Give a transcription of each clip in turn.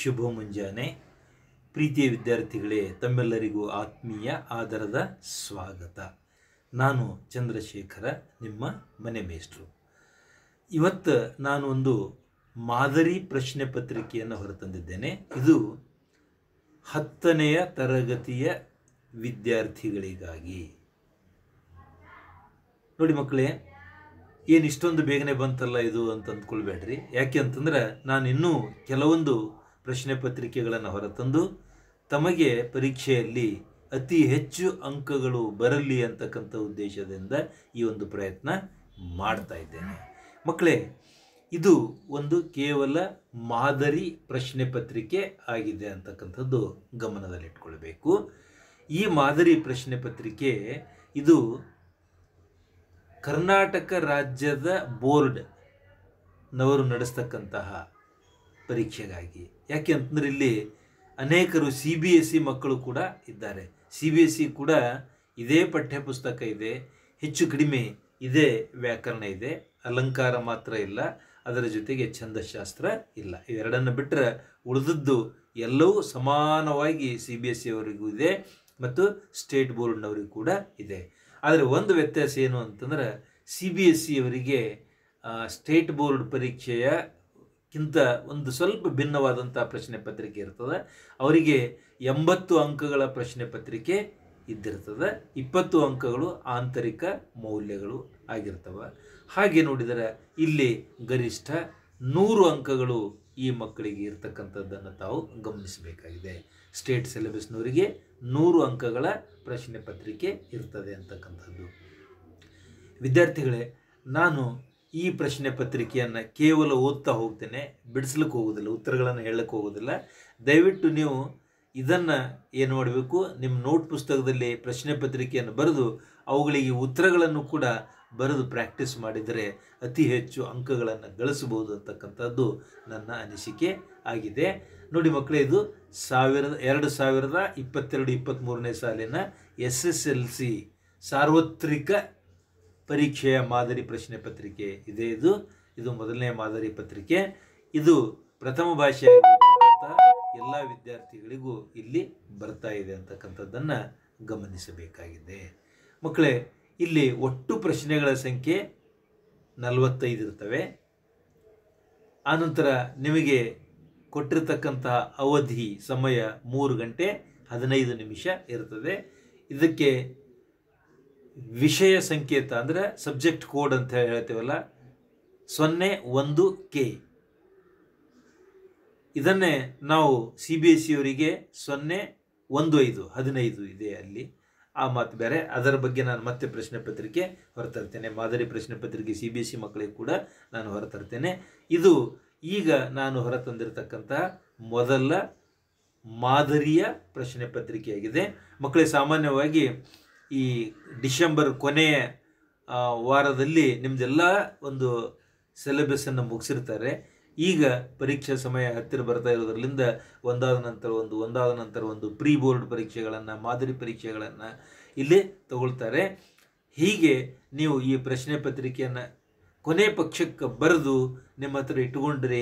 ಶುಭ ಮುಂಜಾನೆ ಪ್ರೀತಿಯ ವಿದ್ಯಾರ್ಥಿಗಳೇ ತಮ್ಮೆಲ್ಲರಿಗೂ ಆತ್ಮೀಯ ಆಧಾರದ ಸ್ವಾಗತ ನಾನು ಚಂದ್ರಶೇಖರ ನಿಮ್ಮ ಮನೆ ಮೇಷ್ಟ್ರು ಇವತ್ತು ನಾನು ಒಂದು ಮಾದರಿ ಪ್ರಶ್ನೆ ಪತ್ರಿಕೆಯನ್ನು ಹೊರತಂದಿದ್ದೇನೆ ಇದು ಹತ್ತನೆಯ ತರಗತಿಯ ವಿದ್ಯಾರ್ಥಿಗಳಿಗಾಗಿ ನೋಡಿ ಮಕ್ಕಳೇ ಏನು ಇಷ್ಟೊಂದು ಬೇಗನೆ ಬಂತಲ್ಲ ಇದು ಅಂತ ಅಂದ್ಕೊಳ್ಬೇಡ್ರಿ ಯಾಕೆ ಅಂತಂದ್ರೆ ನಾನು ಇನ್ನೂ ಕೆಲವೊಂದು ಪ್ರಶ್ನೆ ಪತ್ರಿಕೆಗಳನ್ನು ಹೊರತಂದು ತಮಗೆ ಪರೀಕ್ಷೆಯಲ್ಲಿ ಅತಿ ಹೆಚ್ಚು ಅಂಕಗಳು ಬರಲಿ ಅಂತಕ್ಕಂಥ ಉದ್ದೇಶದಿಂದ ಈ ಒಂದು ಪ್ರಯತ್ನ ಮಾಡ್ತಾ ಇದ್ದೇನೆ ಮಕ್ಕಳೇ ಇದು ಒಂದು ಕೇವಲ ಮಾದರಿ ಪ್ರಶ್ನೆ ಪತ್ರಿಕೆ ಆಗಿದೆ ಅಂತಕ್ಕಂಥದ್ದು ಗಮನದಲ್ಲಿಟ್ಕೊಳ್ಬೇಕು ಈ ಮಾದರಿ ಪ್ರಶ್ನೆ ಪತ್ರಿಕೆ ಇದು ಕರ್ನಾಟಕ ರಾಜ್ಯದ ಬೋರ್ಡ್ ನವರು ನಡೆಸ್ತಕ್ಕಂತಹ ಪರೀಕ್ಷೆಗಾಗಿ ಯಾಕೆ ಅಂತಂದ್ರೆ ಇಲ್ಲಿ ಅನೇಕರು ಸಿ ಬಿ ಎಸ್ ಸಿ ಮಕ್ಕಳು ಕೂಡ ಇದ್ದಾರೆ ಸಿ ಬಿ ಎಸ್ ಸಿ ಕೂಡ ಇದೇ ಪಠ್ಯಪುಸ್ತಕ ಇದೆ ಹೆಚ್ಚು ಕಡಿಮೆ ಇದೇ ವ್ಯಾಕರಣ ಇದೆ ಅಲಂಕಾರ ಮಾತ್ರ ಇಲ್ಲ ಅದರ ಜೊತೆಗೆ ಛಂದಶಾಸ್ತ್ರ ಇಲ್ಲ ಇವೆರಡನ್ನು ಬಿಟ್ಟರೆ ಉಳಿದದ್ದು ಎಲ್ಲವೂ ಸಮಾನವಾಗಿ ಸಿ ಬಿ ಎಸ್ ಸಿ ಅವರಿಗೂ ಇದೆ ಮತ್ತು ಸ್ಟೇಟ್ ಬೋರ್ಡ್ನವರಿಗೂ ಕೂಡ ಇದೆ ಆದರೆ ಒಂದು ವ್ಯತ್ಯಾಸ ಏನು ಅಂತಂದರೆ ಸಿ ಬಿ ಎಸ್ ಸಿಯವರಿಗೆ ಸ್ಟೇಟ್ ಬೋರ್ಡ್ ಪರೀಕ್ಷೆಯಕ್ಕಿಂತ ಒಂದು ಸ್ವಲ್ಪ ಭಿನ್ನವಾದಂಥ ಪ್ರಶ್ನೆ ಪತ್ರಿಕೆ ಇರ್ತದೆ ಅವರಿಗೆ ಎಂಬತ್ತು ಅಂಕಗಳ ಪ್ರಶ್ನೆ ಪತ್ರಿಕೆ ಇದ್ದಿರ್ತದೆ ಇಪ್ಪತ್ತು ಅಂಕಗಳು ಆಂತರಿಕ ಮೌಲ್ಯಗಳು ಆಗಿರ್ತವೆ ಹಾಗೆ ನೋಡಿದರೆ ಇಲ್ಲಿ ಗರಿಷ್ಠ ನೂರು ಅಂಕಗಳು ಈ ಮಕ್ಕಳಿಗೆ ಇರ್ತಕ್ಕಂಥದ್ದನ್ನು ತಾವು ಗಮನಿಸಬೇಕಾಗಿದೆ ಸ್ಟೇಟ್ ಸಿಲೆಬಸ್ನವರಿಗೆ ನೂರು ಅಂಕಗಳ ಪ್ರಶ್ನೆ ಪತ್ರಿಕೆ ಇರ್ತದೆ ಅಂತಕ್ಕಂಥದ್ದು ವಿದ್ಯಾರ್ಥಿಗಳೇ ನಾನು ಈ ಪ್ರಶ್ನೆ ಪತ್ರಿಕೆಯನ್ನು ಕೇವಲ ಓದ್ತಾ ಹೋಗ್ತೇನೆ ಬಿಡಿಸ್ಲಿಕ್ಕೆ ಹೋಗೋದಿಲ್ಲ ಉತ್ತರಗಳನ್ನು ಹೇಳಕ್ಕೆ ಹೋಗೋದಿಲ್ಲ ದಯವಿಟ್ಟು ನೀವು ಇದನ್ನು ಏನು ಮಾಡಬೇಕು ನಿಮ್ಮ ನೋಟ್ ಪುಸ್ತಕದಲ್ಲಿ ಪ್ರಶ್ನೆ ಪತ್ರಿಕೆಯನ್ನು ಬರೆದು ಅವುಗಳಿಗೆ ಉತ್ತರಗಳನ್ನು ಕೂಡ ಬರೆದು ಪ್ರಾಕ್ಟೀಸ್ ಮಾಡಿದರೆ ಅತಿ ಹೆಚ್ಚು ಅಂಕಗಳನ್ನು ಗಳಿಸಬಹುದು ಅಂತಕ್ಕಂಥದ್ದು ನನ್ನ ಅನಿಸಿಕೆ ಆಗಿದೆ ನೋಡಿ ಮಕ್ಕಳೇ ಇದು ಸಾವಿರದ ಎರಡು ಸಾವಿರದ ಇಪ್ಪತ್ತೆರಡು ಇಪ್ಪತ್ತ್ಮೂರನೇ ಸಾಲಿನ ಎಸ್ ಎಸ್ ಎಲ್ ಸಿ ಸಾರ್ವತ್ರಿಕ ಪರೀಕ್ಷೆಯ ಮಾದರಿ ಪ್ರಶ್ನೆ ಪತ್ರಿಕೆ ಇದೆ ಇದು ಇದು ಮೊದಲನೇ ಮಾದರಿ ಪತ್ರಿಕೆ ಇದು ಪ್ರಥಮ ಭಾಷೆಯಾಗಿರ್ತಕ್ಕಂಥ ಎಲ್ಲ ವಿದ್ಯಾರ್ಥಿಗಳಿಗೂ ಇಲ್ಲಿ ಬರ್ತಾ ಇದೆ ಅಂತಕ್ಕಂಥದ್ದನ್ನು ಗಮನಿಸಬೇಕಾಗಿದೆ ಮಕ್ಕಳೇ ಇಲ್ಲಿ ಒಟ್ಟು ಪ್ರಶ್ನೆಗಳ ಸಂಖ್ಯೆ ನಲವತ್ತೈದು ಇರ್ತವೆ ಆನಂತರ ನಿಮಗೆ ಕೊಟ್ಟಿರತಕ್ಕಂತಹ ಅವಧಿ ಸಮಯ ಮೂರು ಗಂಟೆ ಹದಿನೈದು ನಿಮಿಷ ಇರ್ತದೆ ಇದಕ್ಕೆ ವಿಷಯ ಸಂಕೇತ ಅಂದರೆ ಸಬ್ಜೆಕ್ಟ್ ಕೋಡ್ ಅಂತ ಹೇಳ್ತೇವಲ್ಲ ಸೊನ್ನೆ ಒಂದು ಕೆ ಇದನ್ನೇ ನಾವು ಸಿ ಬಿ ಎಸ್ ಸಿಯವರಿಗೆ ಸೊನ್ನೆ ಒಂದು ಐದು ಹದಿನೈದು ಇದೆ ಅಲ್ಲಿ ಆ ಮಾತು ಬೇರೆ ಅದರ ಬಗ್ಗೆ ನಾನು ಮತ್ತೆ ಪ್ರಶ್ನೆ ಪತ್ರಿಕೆ ಹೊರತರ್ತೇನೆ ಮಾದರಿ ಪ್ರಶ್ನೆ ಪತ್ರಿಕೆ ಸಿ ಬಿ ಎಸ್ ಸಿ ಮಕ್ಕಳಿಗೆ ಕೂಡ ನಾನು ಹೊರತರ್ತೇನೆ ಇದು ಈಗ ನಾನು ಹೊರತಂದಿರತಕ್ಕಂತಹ ಮೊದಲ ಮಾದರಿಯ ಪ್ರಶ್ನೆ ಪತ್ರಿಕೆಯಾಗಿದೆ ಮಕ್ಕಳಿಗೆ ಸಾಮಾನ್ಯವಾಗಿ ಈ ಡಿಸೆಂಬರ್ ಕೊನೆಯ ವಾರದಲ್ಲಿ ನಿಮ್ದೆಲ್ಲ ಒಂದು ಸಿಲೆಬಸ್ಸನ್ನು ಮುಗಿಸಿರ್ತಾರೆ ಈಗ ಪರೀಕ್ಷಾ ಸಮಯ ಹತ್ತಿರ ಬರ್ತಾ ಇರೋದ್ರಿಂದ ಒಂದಾದ ನಂತರ ಒಂದು ಒಂದಾದ ನಂತರ ಒಂದು ಪ್ರೀ ಬೋರ್ಡ್ ಪರೀಕ್ಷೆಗಳನ್ನು ಮಾದರಿ ಪರೀಕ್ಷೆಗಳನ್ನು ಇಲ್ಲಿ ತಗೊಳ್ತಾರೆ ಹೀಗೆ ನೀವು ಈ ಪ್ರಶ್ನೆ ಪತ್ರಿಕೆಯನ್ನು ಕೊನೆ ಪಕ್ಷಕ್ಕೆ ಬರೆದು ನಿಮ್ಮ ಹತ್ರ ಇಟ್ಟುಕೊಂಡ್ರೆ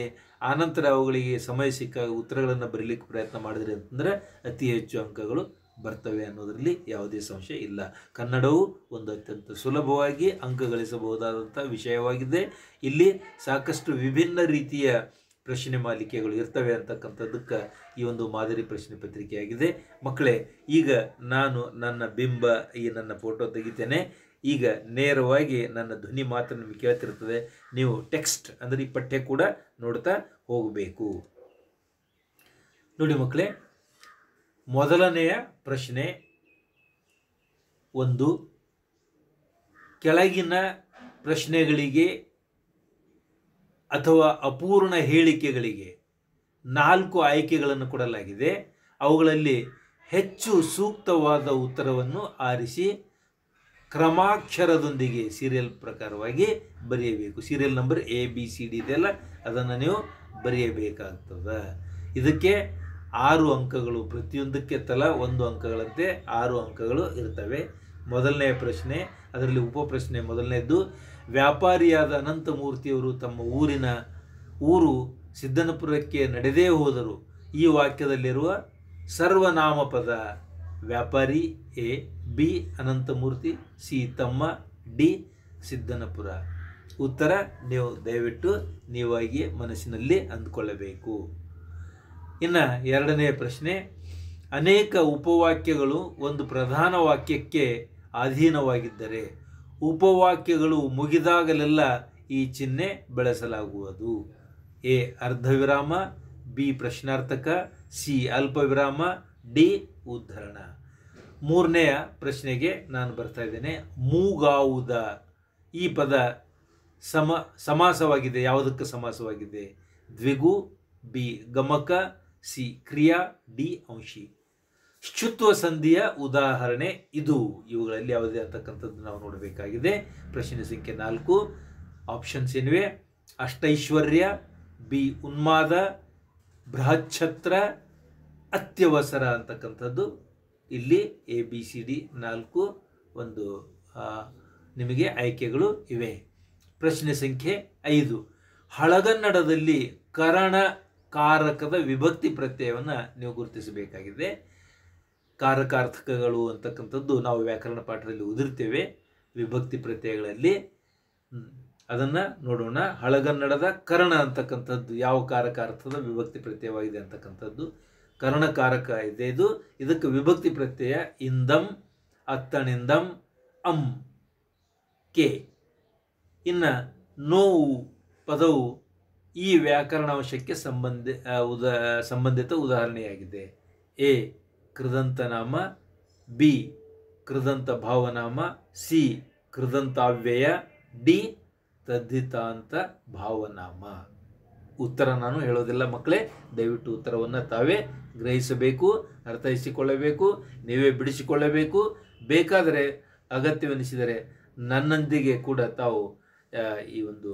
ಆನಂತರ ಅವುಗಳಿಗೆ ಸಮಯ ಸಿಕ್ಕಾಗ ಉತ್ತರಗಳನ್ನು ಬರೀಲಿಕ್ಕೆ ಪ್ರಯತ್ನ ಮಾಡಿದ್ರಿ ಅಂತಂದರೆ ಅತಿ ಹೆಚ್ಚು ಅಂಕಗಳು ಬರ್ತವೆ ಅನ್ನೋದರಲ್ಲಿ ಯಾವುದೇ ಸಂಶಯ ಇಲ್ಲ ಕನ್ನಡವು ಒಂದು ಅತ್ಯಂತ ಸುಲಭವಾಗಿ ಗಳಿಸಬಹುದಾದಂಥ ವಿಷಯವಾಗಿದೆ ಇಲ್ಲಿ ಸಾಕಷ್ಟು ವಿಭಿನ್ನ ರೀತಿಯ ಪ್ರಶ್ನೆ ಮಾಲಿಕೆಗಳು ಇರ್ತವೆ ಅಂತಕ್ಕಂಥದ್ದಕ್ಕೆ ಈ ಒಂದು ಮಾದರಿ ಪ್ರಶ್ನೆ ಆಗಿದೆ ಮಕ್ಕಳೇ ಈಗ ನಾನು ನನ್ನ ಬಿಂಬ ಈ ನನ್ನ ಫೋಟೋ ತೆಗಿತೇನೆ ಈಗ ನೇರವಾಗಿ ನನ್ನ ಧ್ವನಿ ಮಾತ್ರ ನಿಮಗೆ ಕೇಳ್ತಿರ್ತದೆ ನೀವು ಟೆಕ್ಸ್ಟ್ ಅಂದರೆ ಈ ಪಠ್ಯ ಕೂಡ ನೋಡ್ತಾ ಹೋಗಬೇಕು ನೋಡಿ ಮಕ್ಕಳೇ ಮೊದಲನೆಯ ಪ್ರಶ್ನೆ ಒಂದು ಕೆಳಗಿನ ಪ್ರಶ್ನೆಗಳಿಗೆ ಅಥವಾ ಅಪೂರ್ಣ ಹೇಳಿಕೆಗಳಿಗೆ ನಾಲ್ಕು ಆಯ್ಕೆಗಳನ್ನು ಕೊಡಲಾಗಿದೆ ಅವುಗಳಲ್ಲಿ ಹೆಚ್ಚು ಸೂಕ್ತವಾದ ಉತ್ತರವನ್ನು ಆರಿಸಿ ಕ್ರಮಾಕ್ಷರದೊಂದಿಗೆ ಸೀರಿಯಲ್ ಪ್ರಕಾರವಾಗಿ ಬರೆಯಬೇಕು serial number A B C D ಇದೆಯಲ್ಲ ಅದನ್ನು ನೀವು ಬರೆಯಬೇಕಾಗ್ತದೆ ಇದಕ್ಕೆ ಆರು ಅಂಕಗಳು ಪ್ರತಿಯೊಂದಕ್ಕೆ ತಲಾ ಒಂದು ಅಂಕಗಳಂತೆ ಆರು ಅಂಕಗಳು ಇರ್ತವೆ ಮೊದಲನೆಯ ಪ್ರಶ್ನೆ ಅದರಲ್ಲಿ ಉಪ ಪ್ರಶ್ನೆ ಮೊದಲನೇದ್ದು ವ್ಯಾಪಾರಿಯಾದ ಅನಂತಮೂರ್ತಿಯವರು ತಮ್ಮ ಊರಿನ ಊರು ಸಿದ್ದನಪುರಕ್ಕೆ ನಡೆದೇ ಹೋದರು ಈ ವಾಕ್ಯದಲ್ಲಿರುವ ಸರ್ವನಾಮ ಪದ ವ್ಯಾಪಾರಿ ಎ ಬಿ ಅನಂತಮೂರ್ತಿ ಸಿ ತಮ್ಮ ಡಿ ಸಿದ್ದನಪುರ ಉತ್ತರ ನೀವು ದಯವಿಟ್ಟು ನೀವಾಗಿ ಮನಸ್ಸಿನಲ್ಲಿ ಅಂದುಕೊಳ್ಳಬೇಕು ಇನ್ನು ಎರಡನೇ ಪ್ರಶ್ನೆ ಅನೇಕ ಉಪವಾಕ್ಯಗಳು ಒಂದು ಪ್ರಧಾನ ವಾಕ್ಯಕ್ಕೆ ಅಧೀನವಾಗಿದ್ದರೆ ಉಪವಾಕ್ಯಗಳು ಮುಗಿದಾಗಲೆಲ್ಲ ಈ ಚಿಹ್ನೆ ಬೆಳೆಸಲಾಗುವುದು ಎ ಅರ್ಧವಿರಾಮ ಬಿ ಪ್ರಶ್ನಾರ್ಥಕ ಸಿ ಅಲ್ಪವಿರಾಮ ಡಿ ಉದ್ಧರಣ ಮೂರನೆಯ ಪ್ರಶ್ನೆಗೆ ನಾನು ಬರ್ತಾ ಇದ್ದೇನೆ ಮೂಗಾವುದ ಈ ಪದ ಸಮ ಸಮಾಸವಾಗಿದೆ ಯಾವುದಕ್ಕೆ ಸಮಾಸವಾಗಿದೆ ದ್ವಿಗು ಬಿ ಗಮಕ ಸಿ ಕ್ರಿಯಾ ಡಿ ಅಂಶಿ ಶುತ್ವ ಸಂಧಿಯ ಉದಾಹರಣೆ ಇದು ಇವುಗಳಲ್ಲಿ ಯಾವುದೇ ಅಂತಕ್ಕಂಥದ್ದು ನಾವು ನೋಡಬೇಕಾಗಿದೆ ಪ್ರಶ್ನೆ ಸಂಖ್ಯೆ ನಾಲ್ಕು ಆಪ್ಷನ್ಸ್ ಏನಿವೆ ಅಷ್ಟೈಶ್ವರ್ಯ ಬಿ ಉನ್ಮಾದ ಬೃಹಚ್ಛತ್ರ ಅತ್ಯವಸರ ಅಂತಕ್ಕಂಥದ್ದು ಇಲ್ಲಿ ಎ ಬಿ ಸಿ ಡಿ ನಾಲ್ಕು ಒಂದು ನಿಮಗೆ ಆಯ್ಕೆಗಳು ಇವೆ ಪ್ರಶ್ನೆ ಸಂಖ್ಯೆ ಐದು ಹಳಗನ್ನಡದಲ್ಲಿ ಕರಣ ಕಾರಕದ ವಿಭಕ್ತಿ ಪ್ರತ್ಯಯವನ್ನು ನೀವು ಗುರುತಿಸಬೇಕಾಗಿದೆ ಕಾರಕಾರ್ಥಕಗಳು ಅಂತಕ್ಕಂಥದ್ದು ನಾವು ವ್ಯಾಕರಣ ಪಾಠದಲ್ಲಿ ಉದಿರ್ತೇವೆ ವಿಭಕ್ತಿ ಪ್ರತ್ಯಯಗಳಲ್ಲಿ ಅದನ್ನು ನೋಡೋಣ ಹಳಗನ್ನಡದ ಕರಣ ಅಂತಕ್ಕಂಥದ್ದು ಯಾವ ಕಾರಕಾರ್ಥದ ವಿಭಕ್ತಿ ಪ್ರತ್ಯಯವಾಗಿದೆ ಅಂತಕ್ಕಂಥದ್ದು ಕರ್ಣಕಾರಕ ಇದೆ ಇದು ಇದಕ್ಕೆ ವಿಭಕ್ತಿ ಪ್ರತ್ಯಯ ಇಂದಂ ಅತ್ತಣಿಂದಂ ಅಂ ಕೆ ಇನ್ನು ನೋವು ಪದವು ಈ ವ್ಯಾಕರಣಾಂಶಕ್ಕೆ ಸಂಬಂಧ ಉದಾ ಸಂಬಂಧಿತ ಉದಾಹರಣೆಯಾಗಿದೆ ಎ ಕೃದಂತನಾಮ ಬಿ ಕೃದಂತ ಭಾವನಾಮ ಸಿ ಕೃದಂತಾವ್ಯಯ ಡಿ ತದ್ದಿತಾಂತ ಭಾವನಾಮ ಉತ್ತರ ನಾನು ಹೇಳೋದಿಲ್ಲ ಮಕ್ಕಳೇ ದಯವಿಟ್ಟು ಉತ್ತರವನ್ನು ತಾವೇ ಗ್ರಹಿಸಬೇಕು ಅರ್ಥೈಸಿಕೊಳ್ಳಬೇಕು ನೀವೇ ಬಿಡಿಸಿಕೊಳ್ಳಬೇಕು ಬೇಕಾದರೆ ಅಗತ್ಯವೆನಿಸಿದರೆ ನನ್ನೊಂದಿಗೆ ಕೂಡ ತಾವು ಈ ಒಂದು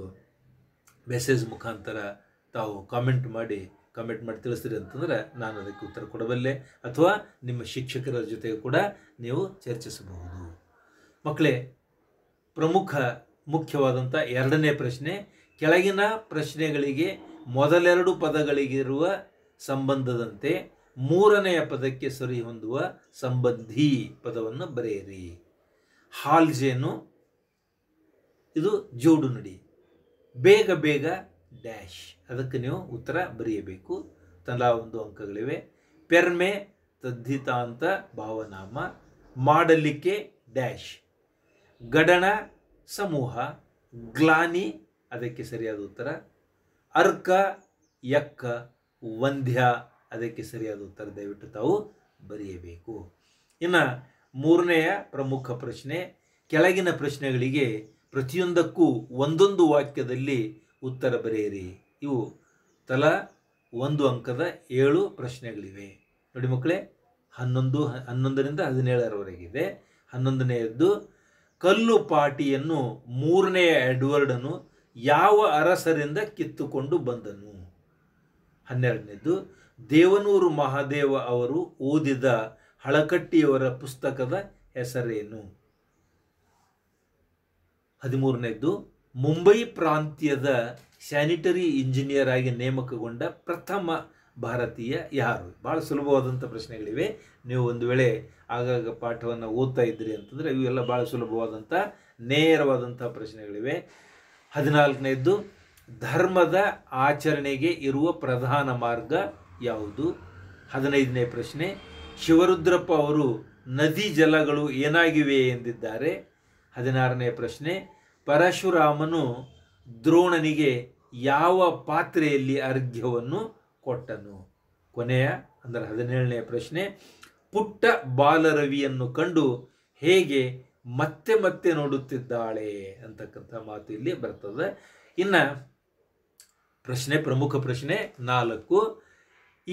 ಮೆಸೇಜ್ ಮುಖಾಂತರ ತಾವು ಕಾಮೆಂಟ್ ಮಾಡಿ ಕಮೆಂಟ್ ಮಾಡಿ ತಿಳಿಸ್ತೀರಿ ಅಂತಂದರೆ ನಾನು ಅದಕ್ಕೆ ಉತ್ತರ ಕೊಡಬಲ್ಲೆ ಅಥವಾ ನಿಮ್ಮ ಶಿಕ್ಷಕರ ಜೊತೆಗೆ ಕೂಡ ನೀವು ಚರ್ಚಿಸಬಹುದು ಮಕ್ಕಳೇ ಪ್ರಮುಖ ಮುಖ್ಯವಾದಂಥ ಎರಡನೇ ಪ್ರಶ್ನೆ ಕೆಳಗಿನ ಪ್ರಶ್ನೆಗಳಿಗೆ ಮೊದಲೆರಡು ಪದಗಳಿಗಿರುವ ಸಂಬಂಧದಂತೆ ಮೂರನೆಯ ಪದಕ್ಕೆ ಸರಿ ಹೊಂದುವ ಸಂಬಂಧಿ ಪದವನ್ನು ಬರೆಯಿರಿ ಹಾಲ್ಜೇನು ಇದು ಜೋಡು ನಡಿ ಬೇಗ ಬೇಗ ಡ್ಯಾಶ್ ಅದಕ್ಕೆ ನೀವು ಉತ್ತರ ಬರೆಯಬೇಕು ತಲಾ ಒಂದು ಅಂಕಗಳಿವೆ ಪೆರ್ಮೆ ತದ್ಧಿತಾಂತ ಭಾವನಾಮ ಮಾಡಲಿಕ್ಕೆ ಡ್ಯಾಶ್ ಗಡಣ ಸಮೂಹ ಗ್ಲಾನಿ ಅದಕ್ಕೆ ಸರಿಯಾದ ಉತ್ತರ ಅರ್ಕ ಯಕ್ಕ ವಂಧ್ಯ ಅದಕ್ಕೆ ಸರಿಯಾದ ಉತ್ತರ ದಯವಿಟ್ಟು ತಾವು ಬರೆಯಬೇಕು ಇನ್ನು ಮೂರನೆಯ ಪ್ರಮುಖ ಪ್ರಶ್ನೆ ಕೆಳಗಿನ ಪ್ರಶ್ನೆಗಳಿಗೆ ಪ್ರತಿಯೊಂದಕ್ಕೂ ಒಂದೊಂದು ವಾಕ್ಯದಲ್ಲಿ ಉತ್ತರ ಬರೆಯಿರಿ ಇವು ತಲಾ ಒಂದು ಅಂಕದ ಏಳು ಪ್ರಶ್ನೆಗಳಿವೆ ನೋಡಿ ಮಕ್ಕಳೇ ಹನ್ನೊಂದು ಹನ್ನೊಂದರಿಂದ ಹದಿನೇಳರವರೆಗಿದೆ ಹನ್ನೊಂದನೆಯದ್ದು ಕಲ್ಲು ಪಾಟಿಯನ್ನು ಮೂರನೆಯ ಎಡ್ವರ್ಡನ್ನು ಯಾವ ಅರಸರಿಂದ ಕಿತ್ತುಕೊಂಡು ಬಂದನು ಹನ್ನೆರಡನೇದ್ದು ದೇವನೂರು ಮಹಾದೇವ ಅವರು ಓದಿದ ಹಳಕಟ್ಟಿಯವರ ಪುಸ್ತಕದ ಹೆಸರೇನು ಹದಿಮೂರನೇದ್ದು ಮುಂಬೈ ಪ್ರಾಂತ್ಯದ ಸ್ಯಾನಿಟರಿ ಇಂಜಿನಿಯರ್ ಆಗಿ ನೇಮಕಗೊಂಡ ಪ್ರಥಮ ಭಾರತೀಯ ಯಾರು ಭಾಳ ಸುಲಭವಾದಂಥ ಪ್ರಶ್ನೆಗಳಿವೆ ನೀವು ಒಂದು ವೇಳೆ ಆಗಾಗ ಪಾಠವನ್ನು ಓದ್ತಾ ಇದ್ರಿ ಅಂತಂದರೆ ಇವೆಲ್ಲ ಭಾಳ ಸುಲಭವಾದಂಥ ನೇರವಾದಂಥ ಪ್ರಶ್ನೆಗಳಿವೆ ಹದಿನಾಲ್ಕನೇದ್ದು ಧರ್ಮದ ಆಚರಣೆಗೆ ಇರುವ ಪ್ರಧಾನ ಮಾರ್ಗ ಯಾವುದು ಹದಿನೈದನೇ ಪ್ರಶ್ನೆ ಶಿವರುದ್ರಪ್ಪ ಅವರು ನದಿ ಜಲಗಳು ಏನಾಗಿವೆ ಎಂದಿದ್ದಾರೆ ಹದಿನಾರನೇ ಪ್ರಶ್ನೆ ಪರಶುರಾಮನು ದ್ರೋಣನಿಗೆ ಯಾವ ಪಾತ್ರೆಯಲ್ಲಿ ಅರ್ಘ್ಯವನ್ನು ಕೊಟ್ಟನು ಕೊನೆಯ ಅಂದರೆ ಹದಿನೇಳನೇ ಪ್ರಶ್ನೆ ಪುಟ್ಟ ಬಾಲರವಿಯನ್ನು ಕಂಡು ಹೇಗೆ ಮತ್ತೆ ಮತ್ತೆ ನೋಡುತ್ತಿದ್ದಾಳೆ ಅಂತಕ್ಕಂಥ ಮಾತು ಇಲ್ಲಿ ಬರ್ತದೆ ಇನ್ನು ಪ್ರಶ್ನೆ ಪ್ರಮುಖ ಪ್ರಶ್ನೆ ನಾಲ್ಕು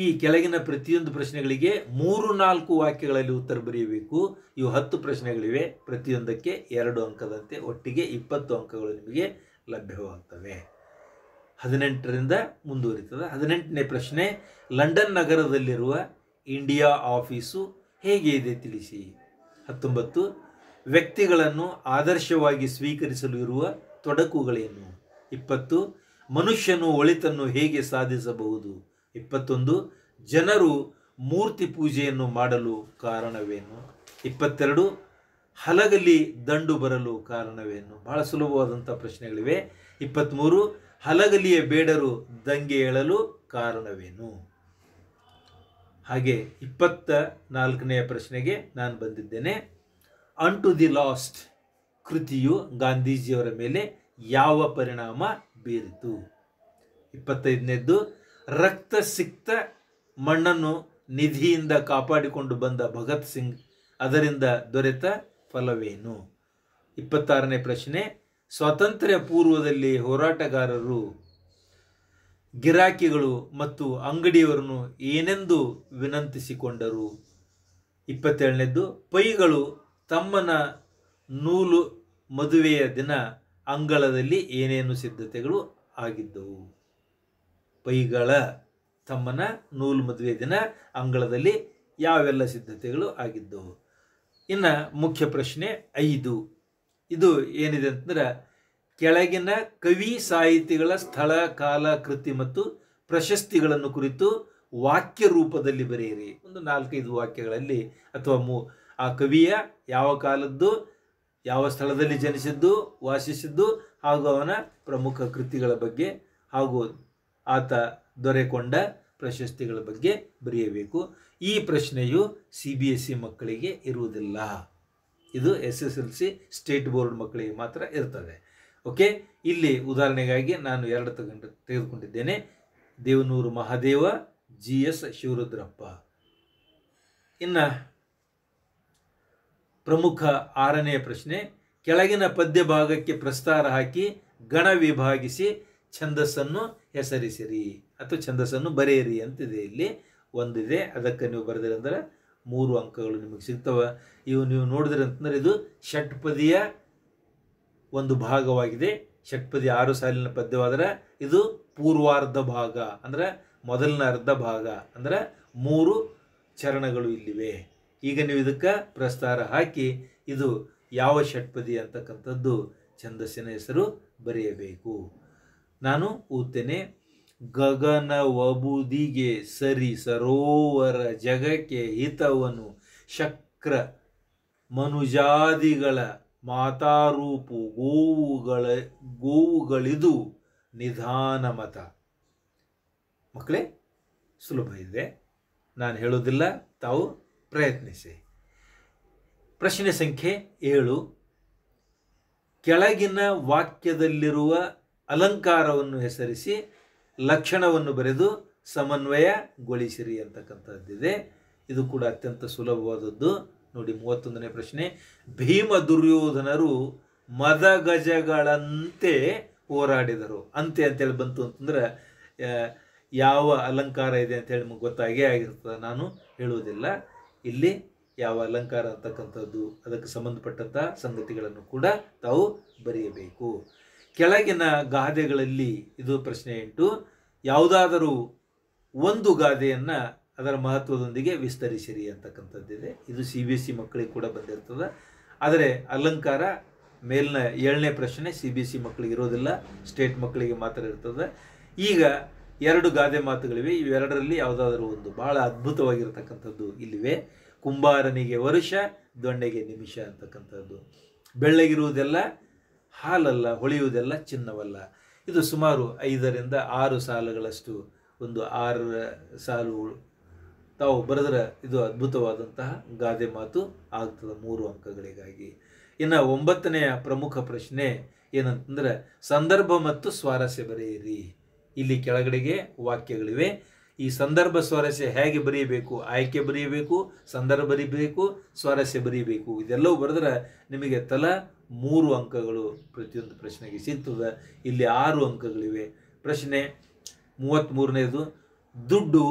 ಈ ಕೆಳಗಿನ ಪ್ರತಿಯೊಂದು ಪ್ರಶ್ನೆಗಳಿಗೆ ಮೂರು ನಾಲ್ಕು ವಾಕ್ಯಗಳಲ್ಲಿ ಉತ್ತರ ಬರೆಯಬೇಕು ಇವು ಹತ್ತು ಪ್ರಶ್ನೆಗಳಿವೆ ಪ್ರತಿಯೊಂದಕ್ಕೆ ಎರಡು ಅಂಕದಂತೆ ಒಟ್ಟಿಗೆ ಇಪ್ಪತ್ತು ಅಂಕಗಳು ನಿಮಗೆ ಲಭ್ಯವಾಗ್ತವೆ ಹದಿನೆಂಟರಿಂದ ಮುಂದುವರಿತದೆ ಹದಿನೆಂಟನೇ ಪ್ರಶ್ನೆ ಲಂಡನ್ ನಗರದಲ್ಲಿರುವ ಇಂಡಿಯಾ ಆಫೀಸು ಹೇಗೆ ಇದೆ ತಿಳಿಸಿ ಹತ್ತೊಂಬತ್ತು ವ್ಯಕ್ತಿಗಳನ್ನು ಆದರ್ಶವಾಗಿ ಸ್ವೀಕರಿಸಲು ಇರುವ ತೊಡಕುಗಳೇನು ಇಪ್ಪತ್ತು ಮನುಷ್ಯನು ಒಳಿತನ್ನು ಹೇಗೆ ಸಾಧಿಸಬಹುದು ಇಪ್ಪತ್ತೊಂದು ಜನರು ಮೂರ್ತಿ ಪೂಜೆಯನ್ನು ಮಾಡಲು ಕಾರಣವೇನು ಇಪ್ಪತ್ತೆರಡು ಹಲಗಲಿ ದಂಡು ಬರಲು ಕಾರಣವೇನು ಬಹಳ ಸುಲಭವಾದಂಥ ಪ್ರಶ್ನೆಗಳಿವೆ ಇಪ್ಪತ್ತ್ಮೂರು ಹಲಗಲಿಯ ಬೇಡರು ದಂಗೆ ಏಳಲು ಕಾರಣವೇನು ಹಾಗೆ ಇಪ್ಪತ್ತ ನಾಲ್ಕನೆಯ ಪ್ರಶ್ನೆಗೆ ನಾನು ಬಂದಿದ್ದೇನೆ ಅನ್ ಟು ದಿ ಲಾಸ್ಟ್ ಕೃತಿಯು ಗಾಂಧೀಜಿಯವರ ಮೇಲೆ ಯಾವ ಪರಿಣಾಮ ಬೀರಿತು ಇಪ್ಪತ್ತೈದನೇದ್ದು ರಕ್ತ ಸಿಕ್ತ ಮಣ್ಣನ್ನು ನಿಧಿಯಿಂದ ಕಾಪಾಡಿಕೊಂಡು ಬಂದ ಭಗತ್ ಸಿಂಗ್ ಅದರಿಂದ ದೊರೆತ ಫಲವೇನು ಇಪ್ಪತ್ತಾರನೇ ಪ್ರಶ್ನೆ ಸ್ವಾತಂತ್ರ್ಯ ಪೂರ್ವದಲ್ಲಿ ಹೋರಾಟಗಾರರು ಗಿರಾಕಿಗಳು ಮತ್ತು ಅಂಗಡಿಯವರನ್ನು ಏನೆಂದು ವಿನಂತಿಸಿಕೊಂಡರು ಇಪ್ಪತ್ತೇಳನೇದು ಪೈಗಳು ತಮ್ಮನ ನೂಲು ಮದುವೆಯ ದಿನ ಅಂಗಳದಲ್ಲಿ ಏನೇನು ಸಿದ್ಧತೆಗಳು ಆಗಿದ್ದವು ಪೈಗಳ ತಮ್ಮನ ನೂಲು ಮದುವೆ ದಿನ ಅಂಗಳದಲ್ಲಿ ಯಾವೆಲ್ಲ ಸಿದ್ಧತೆಗಳು ಆಗಿದ್ದವು ಇನ್ನು ಮುಖ್ಯ ಪ್ರಶ್ನೆ ಐದು ಇದು ಏನಿದೆ ಅಂತಂದ್ರೆ ಕೆಳಗಿನ ಕವಿ ಸಾಹಿತಿಗಳ ಸ್ಥಳ ಕಾಲ ಕೃತಿ ಮತ್ತು ಪ್ರಶಸ್ತಿಗಳನ್ನು ಕುರಿತು ವಾಕ್ಯ ರೂಪದಲ್ಲಿ ಬರೆಯಿರಿ ಒಂದು ನಾಲ್ಕೈದು ವಾಕ್ಯಗಳಲ್ಲಿ ಅಥವಾ ಆ ಕವಿಯ ಯಾವ ಕಾಲದ್ದು ಯಾವ ಸ್ಥಳದಲ್ಲಿ ಜನಿಸಿದ್ದು ವಾಸಿಸಿದ್ದು ಹಾಗೂ ಅವನ ಪ್ರಮುಖ ಕೃತಿಗಳ ಬಗ್ಗೆ ಹಾಗೂ ಆತ ದೊರೆಕೊಂಡ ಪ್ರಶಸ್ತಿಗಳ ಬಗ್ಗೆ ಬರೆಯಬೇಕು ಈ ಪ್ರಶ್ನೆಯು ಸಿ ಬಿ ಎಸ್ ಸಿ ಮಕ್ಕಳಿಗೆ ಇರುವುದಿಲ್ಲ ಇದು S S L C state board ಮಕ್ಕಳಿಗೆ ಮಾತ್ರ ಇರ್ತದೆ ಓಕೆ ಇಲ್ಲಿ ಉದಾಹರಣೆಗಾಗಿ ನಾನು ಎರಡು ತಗೊಂಡು ತೆಗೆದುಕೊಂಡಿದ್ದೇನೆ ದೇವನೂರು ಮಹಾದೇವ ಜಿ ಎಸ್ ಶಿವರುದ್ರಪ್ಪ ಇನ್ನು ಪ್ರಮುಖ ಆರನೇ ಪ್ರಶ್ನೆ ಕೆಳಗಿನ ಪದ್ಯ ಭಾಗಕ್ಕೆ ಪ್ರಸ್ತಾರ ಹಾಕಿ ಗಣ ವಿಭಾಗಿಸಿ ಛಂದಸ್ಸನ್ನು ಹೆಸರಿಸಿರಿ ಅಥವಾ ಛಂದಸ್ಸನ್ನು ಬರೆಯಿರಿ ಅಂತಿದೆ ಇಲ್ಲಿ ಒಂದಿದೆ ಅದಕ್ಕೆ ನೀವು ಬರೆದಿರಿ ಅಂದ್ರೆ ಮೂರು ಅಂಕಗಳು ನಿಮಗೆ ಸಿಗ್ತವೆ ಇವು ನೀವು ನೋಡಿದ್ರಿ ಅಂತಂದ್ರೆ ಇದು ಷಟ್ಪದಿಯ ಒಂದು ಭಾಗವಾಗಿದೆ ಷಟ್ಪದಿ ಆರು ಸಾಲಿನ ಪದ್ಯವಾದರೆ ಇದು ಪೂರ್ವಾರ್ಧ ಭಾಗ ಅಂದರೆ ಮೊದಲಿನ ಅರ್ಧ ಭಾಗ ಅಂದರೆ ಮೂರು ಚರಣಗಳು ಇಲ್ಲಿವೆ ಈಗ ನೀವು ಇದಕ್ಕೆ ಪ್ರಸ್ತಾರ ಹಾಕಿ ಇದು ಯಾವ ಷಟ್ಪದಿ ಅಂತಕ್ಕಂಥದ್ದು ಛಂದಸ್ಸಿನ ಹೆಸರು ಬರೆಯಬೇಕು ನಾನು ಓದ್ತೇನೆ ಗಗನ ವಬುದಿಗೆ ಸರಿ ಸರೋವರ ಜಗಕ್ಕೆ ಹಿತವನು ಶಕ್ರ ಮನುಜಾದಿಗಳ ಮಾತಾರೂಪು ಗೋವುಗಳ ಗೋವುಗಳಿದು ನಿಧಾನ ಮತ ಮಕ್ಕಳೇ ಸುಲಭ ಇದೆ ನಾನು ಹೇಳೋದಿಲ್ಲ ತಾವು ಪ್ರಯತ್ನಿಸಿ ಪ್ರಶ್ನೆ ಸಂಖ್ಯೆ ಏಳು ಕೆಳಗಿನ ವಾಕ್ಯದಲ್ಲಿರುವ ಅಲಂಕಾರವನ್ನು ಹೆಸರಿಸಿ ಲಕ್ಷಣವನ್ನು ಬರೆದು ಸಮನ್ವಯಗೊಳಿಸಿರಿ ಅಂತಕ್ಕಂಥದ್ದಿದೆ ಇದು ಕೂಡ ಅತ್ಯಂತ ಸುಲಭವಾದದ್ದು ನೋಡಿ ಮೂವತ್ತೊಂದನೇ ಪ್ರಶ್ನೆ ಭೀಮ ದುರ್ಯೋಧನರು ಮದಗಜಗಳಂತೆ ಹೋರಾಡಿದರು ಅಂತೆ ಅಂತೇಳಿ ಬಂತು ಅಂತಂದ್ರೆ ಯಾವ ಅಲಂಕಾರ ಇದೆ ಅಂತೇಳಿ ನಮಗೆ ಗೊತ್ತಾಗೇ ಆಗಿರ್ತದೆ ನಾನು ಹೇಳುವುದಿಲ್ಲ ಇಲ್ಲಿ ಯಾವ ಅಲಂಕಾರ ಅಂತಕ್ಕಂಥದ್ದು ಅದಕ್ಕೆ ಸಂಬಂಧಪಟ್ಟಂಥ ಸಂಗತಿಗಳನ್ನು ಕೂಡ ತಾವು ಬರೆಯಬೇಕು ಕೆಳಗಿನ ಗಾದೆಗಳಲ್ಲಿ ಇದು ಪ್ರಶ್ನೆ ಎಂಟು ಯಾವುದಾದರೂ ಒಂದು ಗಾದೆಯನ್ನು ಅದರ ಮಹತ್ವದೊಂದಿಗೆ ವಿಸ್ತರಿಸಿರಿ ಅಂತಕ್ಕಂಥದ್ದಿದೆ ಇದು ಸಿ ಬಿ ಎಸ್ ಸಿ ಮಕ್ಕಳಿಗೆ ಕೂಡ ಬಂದಿರ್ತದೆ ಆದರೆ ಅಲಂಕಾರ ಮೇಲಿನ ಏಳನೇ ಪ್ರಶ್ನೆ ಸಿ ಬಿ ಎಸ್ ಸಿ ಮಕ್ಕಳಿಗೆ ಇರೋದಿಲ್ಲ ಸ್ಟೇಟ್ ಮಕ್ಕಳಿಗೆ ಮಾತ್ರ ಇರ್ತದೆ ಈಗ ಎರಡು ಗಾದೆ ಮಾತುಗಳಿವೆ ಇವೆರಡರಲ್ಲಿ ಯಾವುದಾದರೂ ಒಂದು ಭಾಳ ಅದ್ಭುತವಾಗಿರತಕ್ಕಂಥದ್ದು ಇಲ್ಲಿವೆ ಕುಂಬಾರನಿಗೆ ವರುಷ ದೊಣ್ಣೆಗೆ ನಿಮಿಷ ಅಂತಕ್ಕಂಥದ್ದು ಬೆಳ್ಳಗಿರುವುದೆಲ್ಲ ಹಾಲಲ್ಲ ಹೊಳೆಯುವುದೆಲ್ಲ ಚಿನ್ನವಲ್ಲ ಇದು ಸುಮಾರು ಐದರಿಂದ ಆರು ಸಾಲುಗಳಷ್ಟು ಒಂದು ಆರು ಸಾಲು ತಾವು ಬರೆದ್ರೆ ಇದು ಅದ್ಭುತವಾದಂತಹ ಗಾದೆ ಮಾತು ಆಗ್ತದೆ ಮೂರು ಅಂಕಗಳಿಗಾಗಿ ಇನ್ನು ಒಂಬತ್ತನೆಯ ಪ್ರಮುಖ ಪ್ರಶ್ನೆ ಏನಂತಂದ್ರೆ ಸಂದರ್ಭ ಮತ್ತು ಸ್ವಾರಸ್ಯ ಬರೆಯಿರಿ ಇಲ್ಲಿ ಕೆಳಗಡೆಗೆ ವಾಕ್ಯಗಳಿವೆ ಈ ಸಂದರ್ಭ ಸ್ವಾರಸ್ಯ ಹೇಗೆ ಬರೆಯಬೇಕು ಆಯ್ಕೆ ಬರೆಯಬೇಕು ಸಂದರ್ಭ ಬರೀಬೇಕು ಸ್ವಾರಸ್ಯ ಬರೀಬೇಕು ಇದೆಲ್ಲವೂ ಬರೆದ್ರೆ ನಿಮಗೆ ತಲಾ ಮೂರು ಅಂಕಗಳು ಪ್ರತಿಯೊಂದು ಪ್ರಶ್ನೆಗೆ ಸಿಗ್ತದೆ ಇಲ್ಲಿ ಆರು ಅಂಕಗಳಿವೆ ಪ್ರಶ್ನೆ ಮೂವತ್ತ್ಮೂರನೇದು ದುಡ್ಡು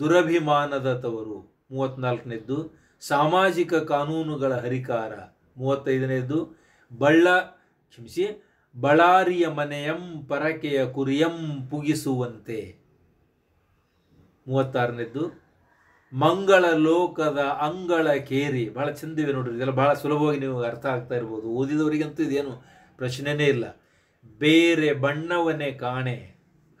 ದುರಭಿಮಾನದ ತವರು ಮೂವತ್ತ್ನಾಲ್ಕನೇದ್ದು ಸಾಮಾಜಿಕ ಕಾನೂನುಗಳ ಹರಿಕಾರ ಮೂವತ್ತೈದನೇದ್ದು ಬಳ್ಳ ಕ್ಷಮಿಸಿ ಬಳ್ಳಾರಿಯ ಮನೆಯಂ ಪರಕೆಯ ಕುರಿಯಂ ಪುಗಿಸುವಂತೆ ಮೂವತ್ತಾರನೇದ್ದು ಮಂಗಳ ಲೋಕದ ಅಂಗಳ ಕೇರಿ ಭಾಳ ಚಂದಿವೆ ನೋಡ್ರಿ ಇದೆಲ್ಲ ಭಾಳ ಸುಲಭವಾಗಿ ನೀವು ಅರ್ಥ ಆಗ್ತಾ ಇರ್ಬೋದು ಓದಿದವರಿಗಂತೂ ಇದೇನು ಪ್ರಶ್ನೆನೇ ಇಲ್ಲ ಬೇರೆ ಬಣ್ಣವನ್ನೇ ಕಾಣೆ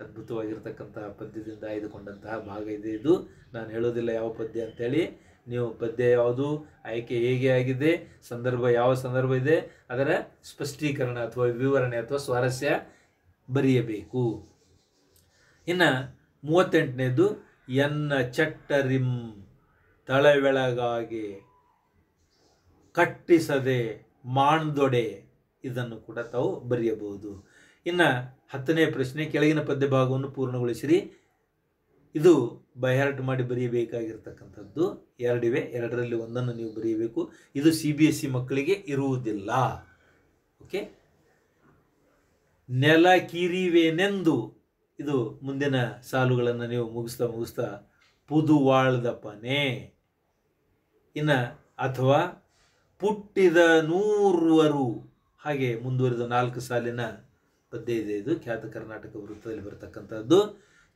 ಅದ್ಭುತವಾಗಿರ್ತಕ್ಕಂತಹ ಪದ್ಯದಿಂದ ಆಯ್ದುಕೊಂಡಂತಹ ಭಾಗ ಇದೆ ಇದು ನಾನು ಹೇಳೋದಿಲ್ಲ ಯಾವ ಪದ್ಯ ಅಂತೇಳಿ ನೀವು ಪದ್ಯ ಯಾವುದು ಆಯ್ಕೆ ಹೇಗೆ ಆಗಿದೆ ಸಂದರ್ಭ ಯಾವ ಸಂದರ್ಭ ಇದೆ ಅದರ ಸ್ಪಷ್ಟೀಕರಣ ಅಥವಾ ವಿವರಣೆ ಅಥವಾ ಸ್ವಾರಸ್ಯ ಬರೆಯಬೇಕು ಇನ್ನು ಮೂವತ್ತೆಂಟನೇದು ಎನ್ನ ಚಟ್ಟರಿಂ ತಳವೆಳಗಾಗಿ ಕಟ್ಟಿಸದೆ ಮಾಣ್ದೊಡೆ ಇದನ್ನು ಕೂಡ ತಾವು ಬರೆಯಬಹುದು ಇನ್ನು ಹತ್ತನೇ ಪ್ರಶ್ನೆ ಕೆಳಗಿನ ಪದ್ಯ ಭಾಗವನ್ನು ಪೂರ್ಣಗೊಳಿಸಿರಿ ಇದು ಬೈಹರ್ಟ್ ಮಾಡಿ ಬರೆಯಬೇಕಾಗಿರ್ತಕ್ಕಂಥದ್ದು ಎರಡಿವೆ ಎರಡರಲ್ಲಿ ಒಂದನ್ನು ನೀವು ಬರೆಯಬೇಕು ಇದು ಸಿ ಬಿ ಎಸ್ ಸಿ ಮಕ್ಕಳಿಗೆ ಇರುವುದಿಲ್ಲ ಓಕೆ ನೆಲ ಕೀರಿವೆನೆಂದು ಇದು ಮುಂದಿನ ಸಾಲುಗಳನ್ನು ನೀವು ಮುಗಿಸ್ತಾ ಮುಗಿಸ್ತಾ ಪುದುವಾಳದ ಪನೆ ಇನ್ನು ಅಥವಾ ಪುಟ್ಟಿದ ನೂರುವರು ಹಾಗೆ ಮುಂದುವರಿದ ನಾಲ್ಕು ಸಾಲಿನ ಪದ್ಯ ಇದೆ ಇದು ಖ್ಯಾತ ಕರ್ನಾಟಕ ವೃತ್ತದಲ್ಲಿ ಬರತಕ್ಕಂಥದ್ದು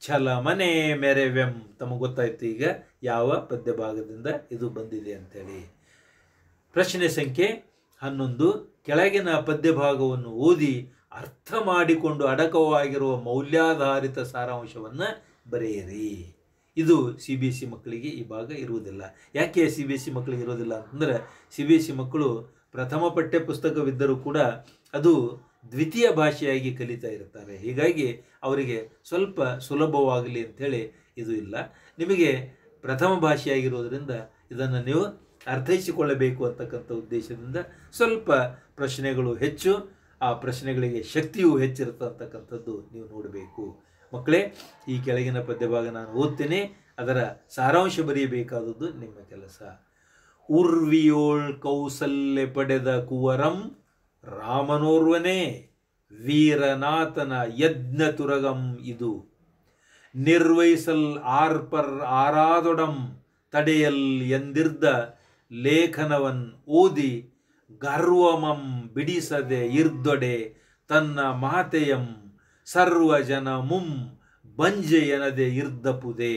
ಛಲ ಮನೆ ಮೆರೆವೆಂ ತಮಗೆ ಗೊತ್ತಾಯಿತು ಈಗ ಯಾವ ಪದ್ಯ ಭಾಗದಿಂದ ಇದು ಬಂದಿದೆ ಅಂತೇಳಿ ಪ್ರಶ್ನೆ ಸಂಖ್ಯೆ ಹನ್ನೊಂದು ಕೆಳಗಿನ ಪದ್ಯ ಭಾಗವನ್ನು ಓದಿ ಅರ್ಥ ಮಾಡಿಕೊಂಡು ಅಡಕವಾಗಿರುವ ಮೌಲ್ಯಾಧಾರಿತ ಸಾರಾಂಶವನ್ನು ಬರೆಯಿರಿ ಇದು ಸಿ ಬಿ ಎಸ್ ಸಿ ಮಕ್ಕಳಿಗೆ ಈ ಭಾಗ ಇರುವುದಿಲ್ಲ ಯಾಕೆ ಸಿ ಬಿ ಎಸ್ ಸಿ ಮಕ್ಕಳಿಗೆ ಇರೋದಿಲ್ಲ ಅಂತಂದರೆ ಸಿ ಬಿ ಎಸ್ ಸಿ ಮಕ್ಕಳು ಪ್ರಥಮ ಪುಸ್ತಕವಿದ್ದರೂ ಕೂಡ ಅದು ದ್ವಿತೀಯ ಭಾಷೆಯಾಗಿ ಕಲಿತಾ ಇರ್ತಾರೆ ಹೀಗಾಗಿ ಅವರಿಗೆ ಸ್ವಲ್ಪ ಸುಲಭವಾಗಲಿ ಅಂಥೇಳಿ ಇದು ಇಲ್ಲ ನಿಮಗೆ ಪ್ರಥಮ ಭಾಷೆಯಾಗಿರೋದರಿಂದ ಇದನ್ನು ನೀವು ಅರ್ಥೈಸಿಕೊಳ್ಳಬೇಕು ಅಂತಕ್ಕಂಥ ಉದ್ದೇಶದಿಂದ ಸ್ವಲ್ಪ ಪ್ರಶ್ನೆಗಳು ಹೆಚ್ಚು ಆ ಪ್ರಶ್ನೆಗಳಿಗೆ ಶಕ್ತಿಯು ಹೆಚ್ಚಿರುತ್ತೆ ನೀವು ನೋಡಬೇಕು ಮಕ್ಕಳೇ ಈ ಕೆಳಗಿನ ಪದ್ಯಭಾಗ ನಾನು ಓದ್ತೇನೆ ಅದರ ಸಾರಾಂಶ ಬರೆಯಬೇಕಾದದ್ದು ನಿಮ್ಮ ಕೆಲಸ ಉರ್ವಿಯೋಳ್ ಕೌಸಲ್ಯ ಪಡೆದ ಕುವರಂ ರಾಮನೋರ್ವನೇ ವೀರನಾಥನ ಯಜ್ಞ ತುರಗಂ ಇದು ನಿರ್ವಹಿಸಲ್ ಆರ್ಪರ್ ಆರಾದೊಡಂ ತಡೆಯಲ್ ಎಂದಿರ್ದ ಲೇಖನವನ್ ಓದಿ ಗರ್ವಮಂ ಬಿಡಿಸದೆ ಇರ್ದೊಡೆ ತನ್ನ ಮಾತೆಯಂ ಸರ್ವ ಜನ ಮುಂ ಬಂಜೆ ಎನದೆ ಇರ್ದಪುದೆ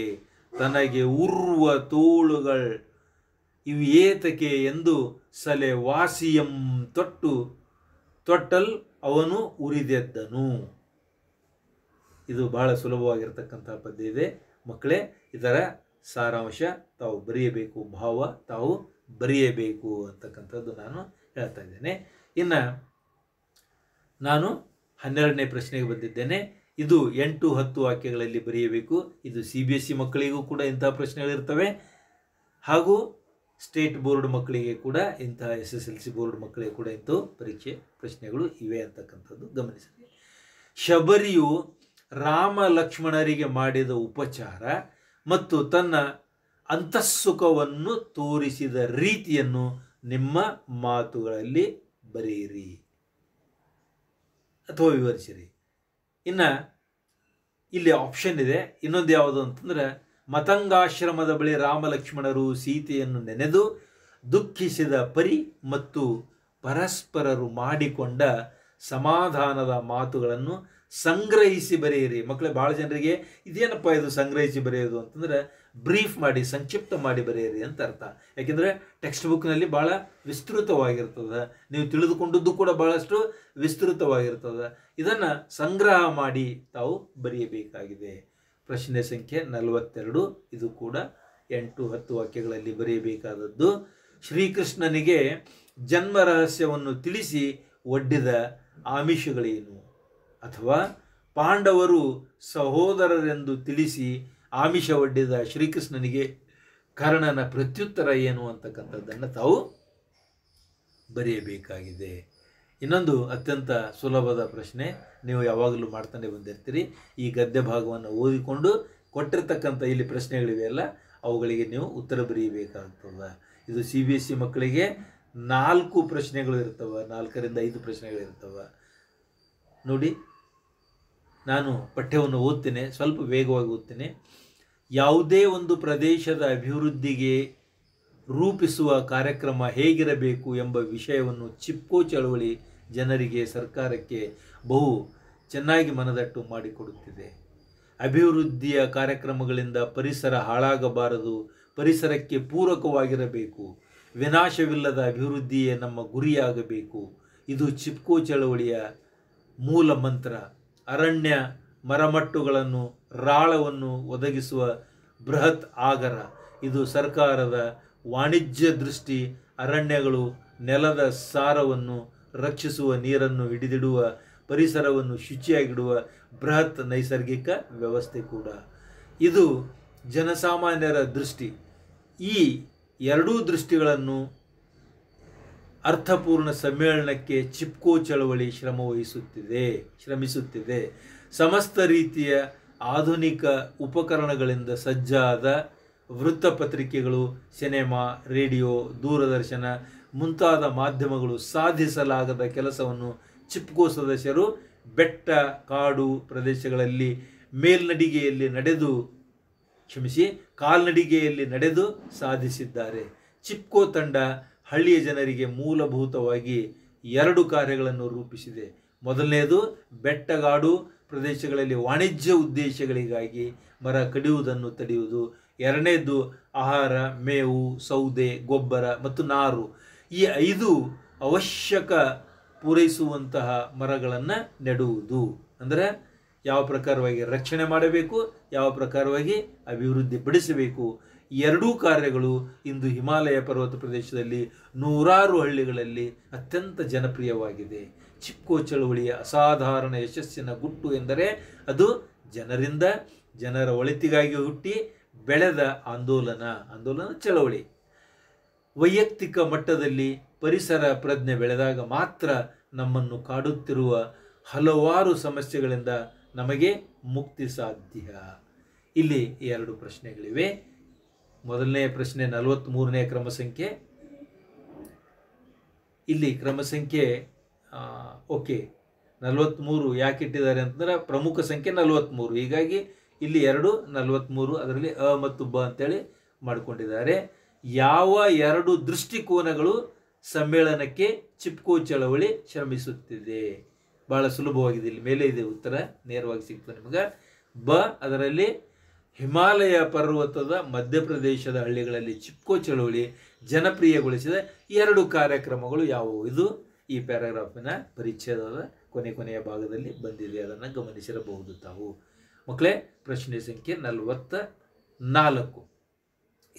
ತನಗೆ ಉರ್ವ ತೋಳುಗಳ್ ಇವು ಏತಕೆ ಎಂದು ಸಲೆ ವಾಸಿಯಂ ತೊಟ್ಟು ತೊಟ್ಟಲ್ ಅವನು ಉರಿದೆದ್ದನು ಇದು ಬಹಳ ಸುಲಭವಾಗಿರ್ತಕ್ಕಂಥ ಪದ್ಯ ಇದೆ ಮಕ್ಕಳೇ ಇದರ ಸಾರಾಂಶ ತಾವು ಬರೆಯಬೇಕು ಭಾವ ತಾವು ಬರೆಯಬೇಕು ಅಂತಕ್ಕಂಥದ್ದು ನಾನು ಹೇಳ್ತಾ ಇದ್ದೇನೆ ಇನ್ನು ನಾನು ಹನ್ನೆರಡನೇ ಪ್ರಶ್ನೆಗೆ ಬಂದಿದ್ದೇನೆ ಇದು ಎಂಟು ಹತ್ತು ವಾಕ್ಯಗಳಲ್ಲಿ ಬರೆಯಬೇಕು ಇದು ಸಿ ಬಿ ಎಸ್ ಸಿ ಮಕ್ಕಳಿಗೂ ಕೂಡ ಇಂತಹ ಪ್ರಶ್ನೆಗಳಿರ್ತವೆ ಹಾಗೂ ಸ್ಟೇಟ್ ಬೋರ್ಡ್ ಮಕ್ಕಳಿಗೆ ಕೂಡ ಇಂತಹ S S L C board ಮಕ್ಕಳಿಗೆ ಕೂಡ ಇಂಥ ಪರೀಕ್ಷೆ ಪ್ರಶ್ನೆಗಳು ಇವೆ ಅಂತಕ್ಕಂಥದ್ದು ಗಮನಿಸಿದೆ ಶಬರಿಯು ರಾಮ ಲಕ್ಷ್ಮಣರಿಗೆ ಮಾಡಿದ ಉಪಚಾರ ಮತ್ತು ತನ್ನ ಅಂತಃಸುಖವನ್ನು ತೋರಿಸಿದ ರೀತಿಯನ್ನು ನಿಮ್ಮ ಮಾತುಗಳಲ್ಲಿ ಬರೆಯಿರಿ ಅಥವಾ ವಿವರಿಸಿರಿ ಇನ್ನು ಇಲ್ಲಿ ಆಪ್ಷನ್ ಇದೆ ಇನ್ನೊಂದು ಯಾವುದು ಅಂತಂದರೆ ಮತಂಗಾಶ್ರಮದ ಬಳಿ ರಾಮಲಕ್ಷ್ಮಣರು ಸೀತೆಯನ್ನು ನೆನೆದು ದುಃಖಿಸಿದ ಪರಿ ಮತ್ತು ಪರಸ್ಪರರು ಮಾಡಿಕೊಂಡ ಸಮಾಧಾನದ ಮಾತುಗಳನ್ನು ಸಂಗ್ರಹಿಸಿ ಬರೆಯಿರಿ ಮಕ್ಕಳೇ ಭಾಳ ಜನರಿಗೆ ಇದೇನಪ್ಪ ಇದು ಸಂಗ್ರಹಿಸಿ ಬರೆಯೋದು ಅಂತಂದರೆ ಬ್ರೀಫ್ ಮಾಡಿ ಸಂಕ್ಷಿಪ್ತ ಮಾಡಿ ಬರೆಯಿರಿ ಅಂತ ಅರ್ಥ ಯಾಕೆಂದರೆ ಟೆಕ್ಸ್ಟ್ ಬುಕ್ನಲ್ಲಿ ಭಾಳ ವಿಸ್ತೃತವಾಗಿರ್ತದೆ ನೀವು ತಿಳಿದುಕೊಂಡದ್ದು ಕೂಡ ಭಾಳಷ್ಟು ವಿಸ್ತೃತವಾಗಿರ್ತದೆ ಇದನ್ನು ಸಂಗ್ರಹ ಮಾಡಿ ತಾವು ಬರೆಯಬೇಕಾಗಿದೆ ಪ್ರಶ್ನೆ ಸಂಖ್ಯೆ ನಲವತ್ತೆರಡು ಇದು ಕೂಡ ಎಂಟು ಹತ್ತು ವಾಕ್ಯಗಳಲ್ಲಿ ಬರೆಯಬೇಕಾದದ್ದು ಶ್ರೀಕೃಷ್ಣನಿಗೆ ಜನ್ಮ ರಹಸ್ಯವನ್ನು ತಿಳಿಸಿ ಒಡ್ಡಿದ ಆಮಿಷಗಳೇನು ಅಥವಾ ಪಾಂಡವರು ಸಹೋದರರೆಂದು ತಿಳಿಸಿ ಆಮಿಷ ಒಡ್ಡಿದ ಶ್ರೀಕೃಷ್ಣನಿಗೆ ಕರ್ಣನ ಪ್ರತ್ಯುತ್ತರ ಏನು ಅಂತಕ್ಕಂಥದ್ದನ್ನು ತಾವು ಬರೆಯಬೇಕಾಗಿದೆ ಇನ್ನೊಂದು ಅತ್ಯಂತ ಸುಲಭದ ಪ್ರಶ್ನೆ ನೀವು ಯಾವಾಗಲೂ ಮಾಡ್ತಾನೆ ಬಂದಿರ್ತೀರಿ ಈ ಗದ್ಯ ಭಾಗವನ್ನು ಓದಿಕೊಂಡು ಕೊಟ್ಟಿರ್ತಕ್ಕಂಥ ಇಲ್ಲಿ ಪ್ರಶ್ನೆಗಳಿವೆಯಲ್ಲ ಅವುಗಳಿಗೆ ನೀವು ಉತ್ತರ ಬರೆಯಬೇಕಾಗ್ತದೆ ಇದು ಸಿ ಬಿ ಎಸ್ ಸಿ ಮಕ್ಕಳಿಗೆ ನಾಲ್ಕು ಪ್ರಶ್ನೆಗಳು ಇರ್ತವೆ ನಾಲ್ಕರಿಂದ ಐದು ಪ್ರಶ್ನೆಗಳು ನೋಡಿ ನಾನು ಪಠ್ಯವನ್ನು ಓದ್ತೇನೆ ಸ್ವಲ್ಪ ವೇಗವಾಗಿ ಓದ್ತೇನೆ ಯಾವುದೇ ಒಂದು ಪ್ರದೇಶದ ಅಭಿವೃದ್ಧಿಗೆ ರೂಪಿಸುವ ಕಾರ್ಯಕ್ರಮ ಹೇಗಿರಬೇಕು ಎಂಬ ವಿಷಯವನ್ನು ಚಿಪ್ಕೋ ಚಳವಳಿ ಜನರಿಗೆ ಸರ್ಕಾರಕ್ಕೆ ಬಹು ಚೆನ್ನಾಗಿ ಮನದಟ್ಟು ಮಾಡಿಕೊಡುತ್ತಿದೆ ಅಭಿವೃದ್ಧಿಯ ಕಾರ್ಯಕ್ರಮಗಳಿಂದ ಪರಿಸರ ಹಾಳಾಗಬಾರದು ಪರಿಸರಕ್ಕೆ ಪೂರಕವಾಗಿರಬೇಕು ವಿನಾಶವಿಲ್ಲದ ಅಭಿವೃದ್ಧಿಯೇ ನಮ್ಮ ಗುರಿಯಾಗಬೇಕು ಇದು ಚಿಪ್ಕೋ ಚಳವಳಿಯ ಮೂಲ ಮಂತ್ರ ಅರಣ್ಯ ಮರಮಟ್ಟುಗಳನ್ನು ರಾಳವನ್ನು ಒದಗಿಸುವ ಬೃಹತ್ ಆಗರ ಇದು ಸರ್ಕಾರದ ವಾಣಿಜ್ಯ ದೃಷ್ಟಿ ಅರಣ್ಯಗಳು ನೆಲದ ಸಾರವನ್ನು ರಕ್ಷಿಸುವ ನೀರನ್ನು ಹಿಡಿದಿಡುವ ಪರಿಸರವನ್ನು ಶುಚಿಯಾಗಿಡುವ ಬೃಹತ್ ನೈಸರ್ಗಿಕ ವ್ಯವಸ್ಥೆ ಕೂಡ ಇದು ಜನಸಾಮಾನ್ಯರ ದೃಷ್ಟಿ ಈ ಎರಡೂ ದೃಷ್ಟಿಗಳನ್ನು ಅರ್ಥಪೂರ್ಣ ಸಮ್ಮೇಳನಕ್ಕೆ ಚಿಪ್ಕೋ ಚಳವಳಿ ಶ್ರಮವಹಿಸುತ್ತಿದೆ ಶ್ರಮಿಸುತ್ತಿದೆ ಸಮಸ್ತ ರೀತಿಯ ಆಧುನಿಕ ಉಪಕರಣಗಳಿಂದ ಸಜ್ಜಾದ ವೃತ್ತಪತ್ರಿಕೆಗಳು ಸಿನೆಮಾ ರೇಡಿಯೋ ದೂರದರ್ಶನ ಮುಂತಾದ ಮಾಧ್ಯಮಗಳು ಸಾಧಿಸಲಾಗದ ಕೆಲಸವನ್ನು ಚಿಪ್ಕೋ ಸದಸ್ಯರು ಬೆಟ್ಟ ಕಾಡು ಪ್ರದೇಶಗಳಲ್ಲಿ ಮೇಲ್ನಡಿಗೆಯಲ್ಲಿ ನಡೆದು ಕ್ಷಮಿಸಿ ಕಾಲ್ನಡಿಗೆಯಲ್ಲಿ ನಡೆದು ಸಾಧಿಸಿದ್ದಾರೆ ಚಿಪ್ಕೋ ತಂಡ ಹಳ್ಳಿಯ ಜನರಿಗೆ ಮೂಲಭೂತವಾಗಿ ಎರಡು ಕಾರ್ಯಗಳನ್ನು ರೂಪಿಸಿದೆ ಮೊದಲನೆಯದು ಬೆಟ್ಟಗಾಡು ಪ್ರದೇಶಗಳಲ್ಲಿ ವಾಣಿಜ್ಯ ಉದ್ದೇಶಗಳಿಗಾಗಿ ಮರ ಕಡಿಯುವುದನ್ನು ತಡೆಯುವುದು ಎರಡನೇದು ಆಹಾರ ಮೇವು ಸೌದೆ ಗೊಬ್ಬರ ಮತ್ತು ನಾರು ಈ ಐದು ಅವಶ್ಯಕ ಪೂರೈಸುವಂತಹ ಮರಗಳನ್ನು ನೆಡುವುದು ಅಂದರೆ ಯಾವ ಪ್ರಕಾರವಾಗಿ ರಕ್ಷಣೆ ಮಾಡಬೇಕು ಯಾವ ಪ್ರಕಾರವಾಗಿ ಅಭಿವೃದ್ಧಿಪಡಿಸಬೇಕು ಎರಡೂ ಕಾರ್ಯಗಳು ಇಂದು ಹಿಮಾಲಯ ಪರ್ವತ ಪ್ರದೇಶದಲ್ಲಿ ನೂರಾರು ಹಳ್ಳಿಗಳಲ್ಲಿ ಅತ್ಯಂತ ಜನಪ್ರಿಯವಾಗಿದೆ ಚಿಕ್ಕೋ ಚಳುವಳಿಯ ಅಸಾಧಾರಣ ಯಶಸ್ಸಿನ ಗುಟ್ಟು ಎಂದರೆ ಅದು ಜನರಿಂದ ಜನರ ಒಳಿತಿಗಾಗಿ ಹುಟ್ಟಿ ಬೆಳೆದ ಆಂದೋಲನ ಆಂದೋಲನ ಚಳವಳಿ ವೈಯಕ್ತಿಕ ಮಟ್ಟದಲ್ಲಿ ಪರಿಸರ ಪ್ರಜ್ಞೆ ಬೆಳೆದಾಗ ಮಾತ್ರ ನಮ್ಮನ್ನು ಕಾಡುತ್ತಿರುವ ಹಲವಾರು ಸಮಸ್ಯೆಗಳಿಂದ ನಮಗೆ ಮುಕ್ತಿ ಸಾಧ್ಯ ಇಲ್ಲಿ ಎರಡು ಪ್ರಶ್ನೆಗಳಿವೆ ಮೊದಲನೇ ಪ್ರಶ್ನೆ ನಲವತ್ತ್ಮೂರನೇ ಕ್ರಮ ಸಂಖ್ಯೆ ಇಲ್ಲಿ ಕ್ರಮ ಸಂಖ್ಯೆ ಓಕೆ ನಲವತ್ತ್ಮೂರು ಯಾಕೆ ಇಟ್ಟಿದ್ದಾರೆ ಅಂತಂದ್ರೆ ಪ್ರಮುಖ ಸಂಖ್ಯೆ ನಲವತ್ತ್ಮೂರು ಹೀಗಾಗಿ ಇಲ್ಲಿ ಎರಡು ನಲವತ್ತ್ಮೂರು ಅದರಲ್ಲಿ ಅ ಮತ್ತು ಬ ಅಂತೇಳಿ ಮಾಡಿಕೊಂಡಿದ್ದಾರೆ ಯಾವ ಎರಡು ದೃಷ್ಟಿಕೋನಗಳು ಸಮ್ಮೇಳನಕ್ಕೆ ಚಿಪ್ಕೋ ಚಳವಳಿ ಶ್ರಮಿಸುತ್ತಿದೆ ಭಾಳ ಸುಲಭವಾಗಿದೆ ಇಲ್ಲಿ ಮೇಲೆ ಇದೆ ಉತ್ತರ ನೇರವಾಗಿ ಸಿಗ್ತದೆ ನಿಮಗೆ ಬ ಅದರಲ್ಲಿ ಹಿಮಾಲಯ ಪರ್ವತದ ಮಧ್ಯಪ್ರದೇಶದ ಹಳ್ಳಿಗಳಲ್ಲಿ ಚಿಪ್ಕೋ ಚಳುವಳಿ ಜನಪ್ರಿಯಗೊಳಿಸಿದ ಎರಡು ಕಾರ್ಯಕ್ರಮಗಳು ಯಾವುವು ಇದು ಈ ಪ್ಯಾರಾಗ್ರಾಫಿನ ಪರಿಚ್ಛೇದದ ಕೊನೆ ಕೊನೆಯ ಭಾಗದಲ್ಲಿ ಬಂದಿದೆ ಅದನ್ನು ಗಮನಿಸಿರಬಹುದು ತಾವು ಮಕ್ಕಳೇ ಪ್ರಶ್ನೆ ಸಂಖ್ಯೆ ನಲವತ್ತ ನಾಲ್ಕು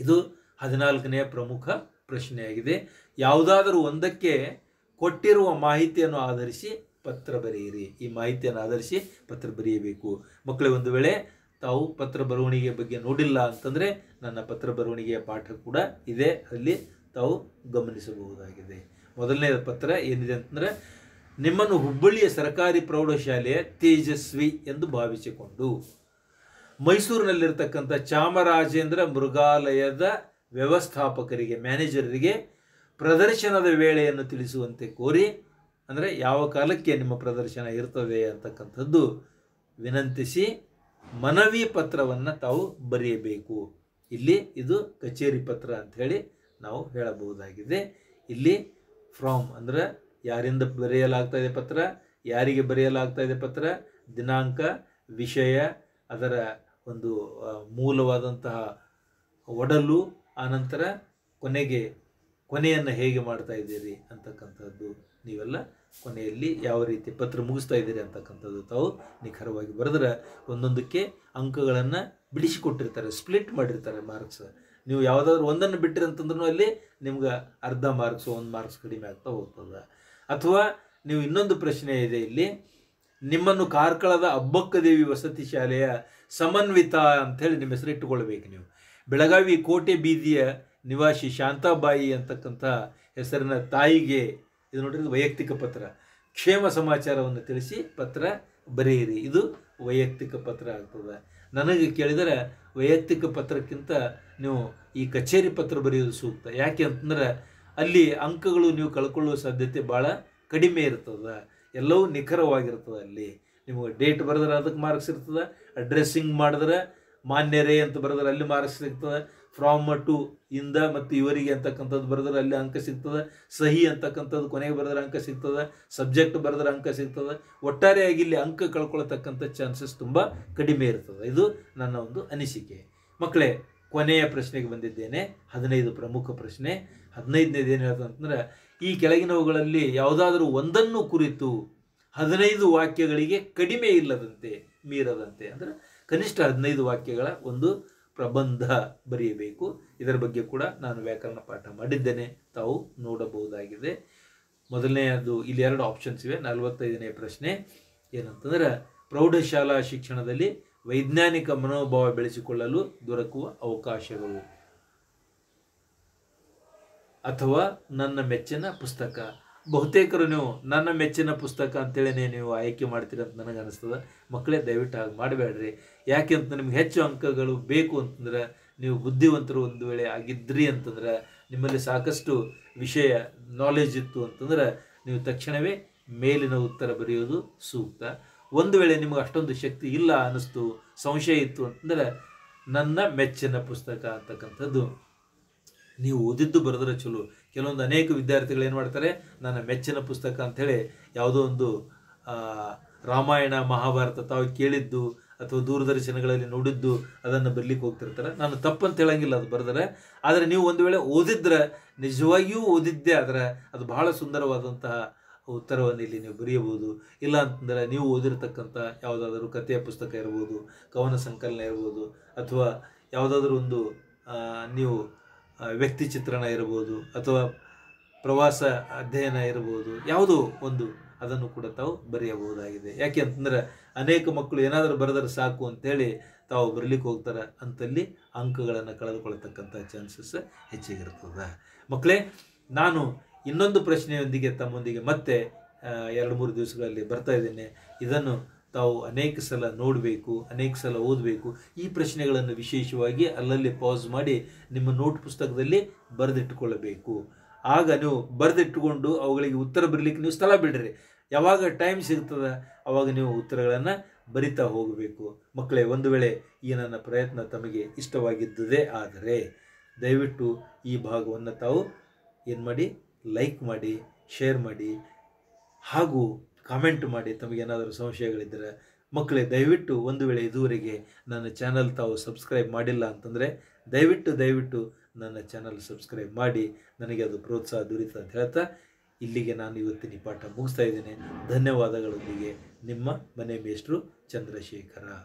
ಇದು ಹದಿನಾಲ್ಕನೆಯ ಪ್ರಮುಖ ಪ್ರಶ್ನೆಯಾಗಿದೆ ಯಾವುದಾದರೂ ಒಂದಕ್ಕೆ ಕೊಟ್ಟಿರುವ ಮಾಹಿತಿಯನ್ನು ಆಧರಿಸಿ ಪತ್ರ ಬರೆಯಿರಿ ಈ ಮಾಹಿತಿಯನ್ನು ಆಧರಿಸಿ ಪತ್ರ ಬರೆಯಬೇಕು ಮಕ್ಕಳೇ ಒಂದು ವೇಳೆ ತಾವು ಪತ್ರ ಬರವಣಿಗೆ ಬಗ್ಗೆ ನೋಡಿಲ್ಲ ಅಂತಂದರೆ ನನ್ನ ಪತ್ರ ಬರವಣಿಗೆಯ ಪಾಠ ಕೂಡ ಇದೆ ಅಲ್ಲಿ ತಾವು ಗಮನಿಸಬಹುದಾಗಿದೆ ಮೊದಲನೇ ಪತ್ರ ಏನಿದೆ ಅಂತಂದರೆ ನಿಮ್ಮನ್ನು ಹುಬ್ಬಳ್ಳಿಯ ಸರ್ಕಾರಿ ಪ್ರೌಢಶಾಲೆಯ ತೇಜಸ್ವಿ ಎಂದು ಭಾವಿಸಿಕೊಂಡು ಮೈಸೂರಿನಲ್ಲಿರ್ತಕ್ಕಂಥ ಚಾಮರಾಜೇಂದ್ರ ಮೃಗಾಲಯದ ವ್ಯವಸ್ಥಾಪಕರಿಗೆ ಮ್ಯಾನೇಜರಿಗೆ ಪ್ರದರ್ಶನದ ವೇಳೆಯನ್ನು ತಿಳಿಸುವಂತೆ ಕೋರಿ ಅಂದರೆ ಯಾವ ಕಾಲಕ್ಕೆ ನಿಮ್ಮ ಪ್ರದರ್ಶನ ಇರ್ತದೆ ಅಂತಕ್ಕಂಥದ್ದು ವಿನಂತಿಸಿ ಮನವಿ ಪತ್ರವನ್ನು ತಾವು ಬರೆಯಬೇಕು ಇಲ್ಲಿ ಇದು ಕಚೇರಿ ಪತ್ರ ಅಂಥೇಳಿ ನಾವು ಹೇಳಬಹುದಾಗಿದೆ ಇಲ್ಲಿ ಫ್ರಾಮ್ ಅಂದರೆ ಯಾರಿಂದ ಬರೆಯಲಾಗ್ತಾ ಇದೆ ಪತ್ರ ಯಾರಿಗೆ ಬರೆಯಲಾಗ್ತಾ ಇದೆ ಪತ್ರ ದಿನಾಂಕ ವಿಷಯ ಅದರ ಒಂದು ಮೂಲವಾದಂತಹ ಒಡಲು ಆನಂತರ ಕೊನೆಗೆ ಕೊನೆಯನ್ನು ಹೇಗೆ ಮಾಡ್ತಾ ಇದ್ದೀರಿ ಅಂತಕ್ಕಂಥದ್ದು ನೀವೆಲ್ಲ ಕೊನೆಯಲ್ಲಿ ಯಾವ ರೀತಿ ಪತ್ರ ಮುಗಿಸ್ತಾ ಇದ್ದೀರಿ ಅಂತಕ್ಕಂಥದ್ದು ತಾವು ನಿಖರವಾಗಿ ಬರೆದ್ರೆ ಒಂದೊಂದಕ್ಕೆ ಅಂಕಗಳನ್ನು ಬಿಡಿಸಿಕೊಟ್ಟಿರ್ತಾರೆ ಸ್ಪ್ಲಿಟ್ ಮಾಡಿರ್ತಾರೆ ಮಾರ್ಕ್ಸ್ ನೀವು ಯಾವುದಾದ್ರು ಒಂದನ್ನು ಬಿಟ್ಟಿರಿ ಅಂತಂದ್ರೂ ಅಲ್ಲಿ ನಿಮ್ಗೆ ಅರ್ಧ ಮಾರ್ಕ್ಸ್ ಒಂದು ಮಾರ್ಕ್ಸ್ ಕಡಿಮೆ ಆಗ್ತಾ ಹೋಗ್ತದೆ ಅಥವಾ ನೀವು ಇನ್ನೊಂದು ಪ್ರಶ್ನೆ ಇದೆ ಇಲ್ಲಿ ನಿಮ್ಮನ್ನು ಕಾರ್ಕಳದ ದೇವಿ ವಸತಿ ಶಾಲೆಯ ಸಮನ್ವಿತ ಅಂಥೇಳಿ ನಿಮ್ಮ ಹೆಸರು ಇಟ್ಟುಕೊಳ್ಬೇಕು ನೀವು ಬೆಳಗಾವಿ ಕೋಟೆ ಬೀದಿಯ ನಿವಾಸಿ ಶಾಂತಾಬಾಯಿ ಅಂತಕ್ಕಂಥ ಹೆಸರಿನ ತಾಯಿಗೆ ಇದು ನೋಡ್ರಿ ವೈಯಕ್ತಿಕ ಪತ್ರ ಕ್ಷೇಮ ಸಮಾಚಾರವನ್ನು ತಿಳಿಸಿ ಪತ್ರ ಬರೆಯಿರಿ ಇದು ವೈಯಕ್ತಿಕ ಪತ್ರ ಆಗ್ತದೆ ನನಗೆ ಕೇಳಿದರೆ ವೈಯಕ್ತಿಕ ಪತ್ರಕ್ಕಿಂತ ನೀವು ಈ ಕಚೇರಿ ಪತ್ರ ಬರೆಯೋದು ಸೂಕ್ತ ಯಾಕೆ ಅಂತಂದ್ರೆ ಅಲ್ಲಿ ಅಂಕಗಳು ನೀವು ಕಳ್ಕೊಳ್ಳುವ ಸಾಧ್ಯತೆ ಭಾಳ ಕಡಿಮೆ ಇರ್ತದೆ ಎಲ್ಲವೂ ನಿಖರವಾಗಿರ್ತದೆ ಅಲ್ಲಿ ನಿಮಗೆ ಡೇಟ್ ಬರೆದ್ರೆ ಅದಕ್ಕೆ ಮಾರ್ಕ್ಸ್ ಇರ್ತದೆ ಅಡ್ರೆಸ್ಸಿಂಗ್ ಮಾಡಿದ್ರೆ ಮಾನ್ಯರೇ ಅಂತ ಬರೆದ್ರೆ ಅಲ್ಲಿ ಮಾರ್ಕ್ಸ್ ಸಿಗ್ತದೆ ಫ್ರಾಮ್ ಟು ಇಂದ ಮತ್ತು ಇವರಿಗೆ ಅಂತಕ್ಕಂಥದ್ದು ಬರೆದ್ರೆ ಅಲ್ಲಿ ಅಂಕ ಸಿಗ್ತದೆ ಸಹಿ ಅಂತಕ್ಕಂಥದ್ದು ಕೊನೆಗೆ ಬರೆದ್ರೆ ಅಂಕ ಸಿಗ್ತದೆ ಸಬ್ಜೆಕ್ಟ್ ಬರೆದ್ರೆ ಅಂಕ ಸಿಗ್ತದೆ ಒಟ್ಟಾರೆಯಾಗಿ ಇಲ್ಲಿ ಅಂಕ ಕಳ್ಕೊಳ್ತಕ್ಕಂಥ ಚಾನ್ಸಸ್ ತುಂಬ ಕಡಿಮೆ ಇರ್ತದೆ ಇದು ನನ್ನ ಒಂದು ಅನಿಸಿಕೆ ಮಕ್ಕಳೇ ಕೊನೆಯ ಪ್ರಶ್ನೆಗೆ ಬಂದಿದ್ದೇನೆ ಹದಿನೈದು ಪ್ರಮುಖ ಪ್ರಶ್ನೆ ಹದಿನೈದನೇದು ಏನು ಹೇಳ್ತಂತಂದ್ರೆ ಈ ಕೆಳಗಿನವುಗಳಲ್ಲಿ ಯಾವುದಾದರೂ ಒಂದನ್ನು ಕುರಿತು ಹದಿನೈದು ವಾಕ್ಯಗಳಿಗೆ ಕಡಿಮೆ ಇಲ್ಲದಂತೆ ಮೀರದಂತೆ ಅಂದರೆ ಕನಿಷ್ಠ ಹದಿನೈದು ವಾಕ್ಯಗಳ ಒಂದು ಪ್ರಬಂಧ ಬರೆಯಬೇಕು ಇದರ ಬಗ್ಗೆ ಕೂಡ ನಾನು ವ್ಯಾಕರಣ ಪಾಠ ಮಾಡಿದ್ದೇನೆ ತಾವು ನೋಡಬಹುದಾಗಿದೆ ಮೊದಲನೆಯದು ಇಲ್ಲಿ ಎರಡು ಆಪ್ಷನ್ಸ್ ಇವೆ ನಲವತ್ತೈದನೇ ಪ್ರಶ್ನೆ ಏನಂತಂದ್ರೆ ಪ್ರೌಢಶಾಲಾ ಶಿಕ್ಷಣದಲ್ಲಿ ವೈಜ್ಞಾನಿಕ ಮನೋಭಾವ ಬೆಳೆಸಿಕೊಳ್ಳಲು ದೊರಕುವ ಅವಕಾಶಗಳು ಅಥವಾ ನನ್ನ ಮೆಚ್ಚಿನ ಪುಸ್ತಕ ಬಹುತೇಕರು ನೀವು ನನ್ನ ಮೆಚ್ಚಿನ ಪುಸ್ತಕ ಅಂತೇಳಿ ನೀವು ಆಯ್ಕೆ ಮಾಡ್ತೀರಿ ಅಂತ ನನಗೆ ಮಕ್ಕಳೇ ದಯವಿಟ್ಟು ಹಾಗೆ ಮಾಡಬೇಡ್ರಿ ಯಾಕೆ ಅಂತ ನಿಮ್ಗೆ ಹೆಚ್ಚು ಅಂಕಗಳು ಬೇಕು ಅಂತಂದ್ರೆ ನೀವು ಬುದ್ಧಿವಂತರು ಒಂದು ವೇಳೆ ಆಗಿದ್ರಿ ಅಂತಂದ್ರೆ ನಿಮ್ಮಲ್ಲಿ ಸಾಕಷ್ಟು ವಿಷಯ ನಾಲೆಜ್ ಇತ್ತು ಅಂತಂದ್ರೆ ನೀವು ತಕ್ಷಣವೇ ಮೇಲಿನ ಉತ್ತರ ಬರೆಯೋದು ಸೂಕ್ತ ಒಂದು ವೇಳೆ ನಿಮಗೆ ಅಷ್ಟೊಂದು ಶಕ್ತಿ ಇಲ್ಲ ಅನ್ನಿಸ್ತು ಸಂಶಯ ಇತ್ತು ಅಂತಂದ್ರೆ ನನ್ನ ಮೆಚ್ಚಿನ ಪುಸ್ತಕ ಅಂತಕ್ಕಂಥದ್ದು ನೀವು ಓದಿದ್ದು ಬರೆದ್ರೆ ಚಲೋ ಕೆಲವೊಂದು ಅನೇಕ ವಿದ್ಯಾರ್ಥಿಗಳು ಏನು ಮಾಡ್ತಾರೆ ನನ್ನ ಮೆಚ್ಚಿನ ಪುಸ್ತಕ ಅಂಥೇಳಿ ಯಾವುದೋ ಒಂದು ರಾಮಾಯಣ ಮಹಾಭಾರತ ತಾವು ಕೇಳಿದ್ದು ಅಥವಾ ದೂರದರ್ಶನಗಳಲ್ಲಿ ನೋಡಿದ್ದು ಅದನ್ನು ಬರಲಿಕ್ಕೆ ಹೋಗ್ತಿರ್ತಾರೆ ನಾನು ತಪ್ಪಂತ ಹೇಳಂಗಿಲ್ಲ ಅದು ಬರೆದರೆ ಆದರೆ ನೀವು ಒಂದು ವೇಳೆ ಓದಿದ್ರೆ ನಿಜವಾಗಿಯೂ ಓದಿದ್ದೇ ಆದರೆ ಅದು ಬಹಳ ಸುಂದರವಾದಂತಹ ಉತ್ತರವನ್ನು ಇಲ್ಲಿ ನೀವು ಬರೆಯಬಹುದು ಇಲ್ಲ ಅಂತಂದರೆ ನೀವು ಓದಿರತಕ್ಕಂಥ ಯಾವುದಾದ್ರೂ ಕಥೆಯ ಪುಸ್ತಕ ಇರ್ಬೋದು ಕವನ ಸಂಕಲನ ಇರ್ಬೋದು ಅಥವಾ ಯಾವುದಾದ್ರೂ ಒಂದು ನೀವು ವ್ಯಕ್ತಿ ಚಿತ್ರಣ ಇರ್ಬೋದು ಅಥವಾ ಪ್ರವಾಸ ಅಧ್ಯಯನ ಇರ್ಬೋದು ಯಾವುದೋ ಒಂದು ಅದನ್ನು ಕೂಡ ತಾವು ಬರೆಯಬಹುದಾಗಿದೆ ಯಾಕೆ ಅಂತಂದರೆ ಅನೇಕ ಮಕ್ಕಳು ಏನಾದರೂ ಬರೆದರೆ ಸಾಕು ಅಂತೇಳಿ ತಾವು ಬರಲಿಕ್ಕೆ ಹೋಗ್ತಾರೆ ಅಂತಲ್ಲಿ ಅಂಕಗಳನ್ನು ಕಳೆದುಕೊಳ್ತಕ್ಕಂಥ ಚಾನ್ಸಸ್ ಹೆಚ್ಚಿಗಿರ್ತದೆ ಮಕ್ಕಳೇ ನಾನು ಇನ್ನೊಂದು ಪ್ರಶ್ನೆಯೊಂದಿಗೆ ತಮ್ಮೊಂದಿಗೆ ಮತ್ತೆ ಎರಡು ಮೂರು ದಿವಸಗಳಲ್ಲಿ ಬರ್ತಾ ಇದ್ದೇನೆ ಇದನ್ನು ತಾವು ಅನೇಕ ಸಲ ನೋಡಬೇಕು ಅನೇಕ ಸಲ ಓದಬೇಕು ಈ ಪ್ರಶ್ನೆಗಳನ್ನು ವಿಶೇಷವಾಗಿ ಅಲ್ಲಲ್ಲಿ ಪಾಸ್ ಮಾಡಿ ನಿಮ್ಮ ನೋಟ್ ಪುಸ್ತಕದಲ್ಲಿ ಬರೆದಿಟ್ಟುಕೊಳ್ಳಬೇಕು ಆಗ ನೀವು ಬರೆದಿಟ್ಟುಕೊಂಡು ಅವುಗಳಿಗೆ ಉತ್ತರ ಬರಲಿಕ್ಕೆ ನೀವು ಸ್ಥಳ ಬಿಡ್ರಿ ಯಾವಾಗ ಟೈಮ್ ಸಿಗ್ತದೆ ಆವಾಗ ನೀವು ಉತ್ತರಗಳನ್ನು ಬರಿತಾ ಹೋಗಬೇಕು ಮಕ್ಕಳೇ ಒಂದು ವೇಳೆ ಈ ನನ್ನ ಪ್ರಯತ್ನ ತಮಗೆ ಇಷ್ಟವಾಗಿದ್ದದೇ ಆದರೆ ದಯವಿಟ್ಟು ಈ ಭಾಗವನ್ನು ತಾವು ಏನು ಮಾಡಿ ಲೈಕ್ ಮಾಡಿ ಶೇರ್ ಮಾಡಿ ಹಾಗೂ ಕಾಮೆಂಟ್ ಮಾಡಿ ತಮಗೆ ಏನಾದರೂ ಸಂಶಯಗಳಿದ್ದರೆ ಮಕ್ಕಳೇ ದಯವಿಟ್ಟು ಒಂದು ವೇಳೆ ಇದುವರೆಗೆ ನನ್ನ ಚಾನಲ್ ತಾವು ಸಬ್ಸ್ಕ್ರೈಬ್ ಮಾಡಿಲ್ಲ ಅಂತಂದರೆ ದಯವಿಟ್ಟು ದಯವಿಟ್ಟು ನನ್ನ ಚಾನಲ್ ಸಬ್ಸ್ಕ್ರೈಬ್ ಮಾಡಿ ನನಗೆ ಅದು ಪ್ರೋತ್ಸಾಹ ದೊರೀತ ಅಂತ ಹೇಳ್ತಾ ಇಲ್ಲಿಗೆ ನಾನು ಇವತ್ತಿನ ಪಾಠ ಮುಗಿಸ್ತಾ ಇದ್ದೇನೆ ಧನ್ಯವಾದಗಳೊಂದಿಗೆ ನಿಮ್ಮ ಮನೆ ಮೇಷ್ಟ್ರು ಚಂದ್ರಶೇಖರ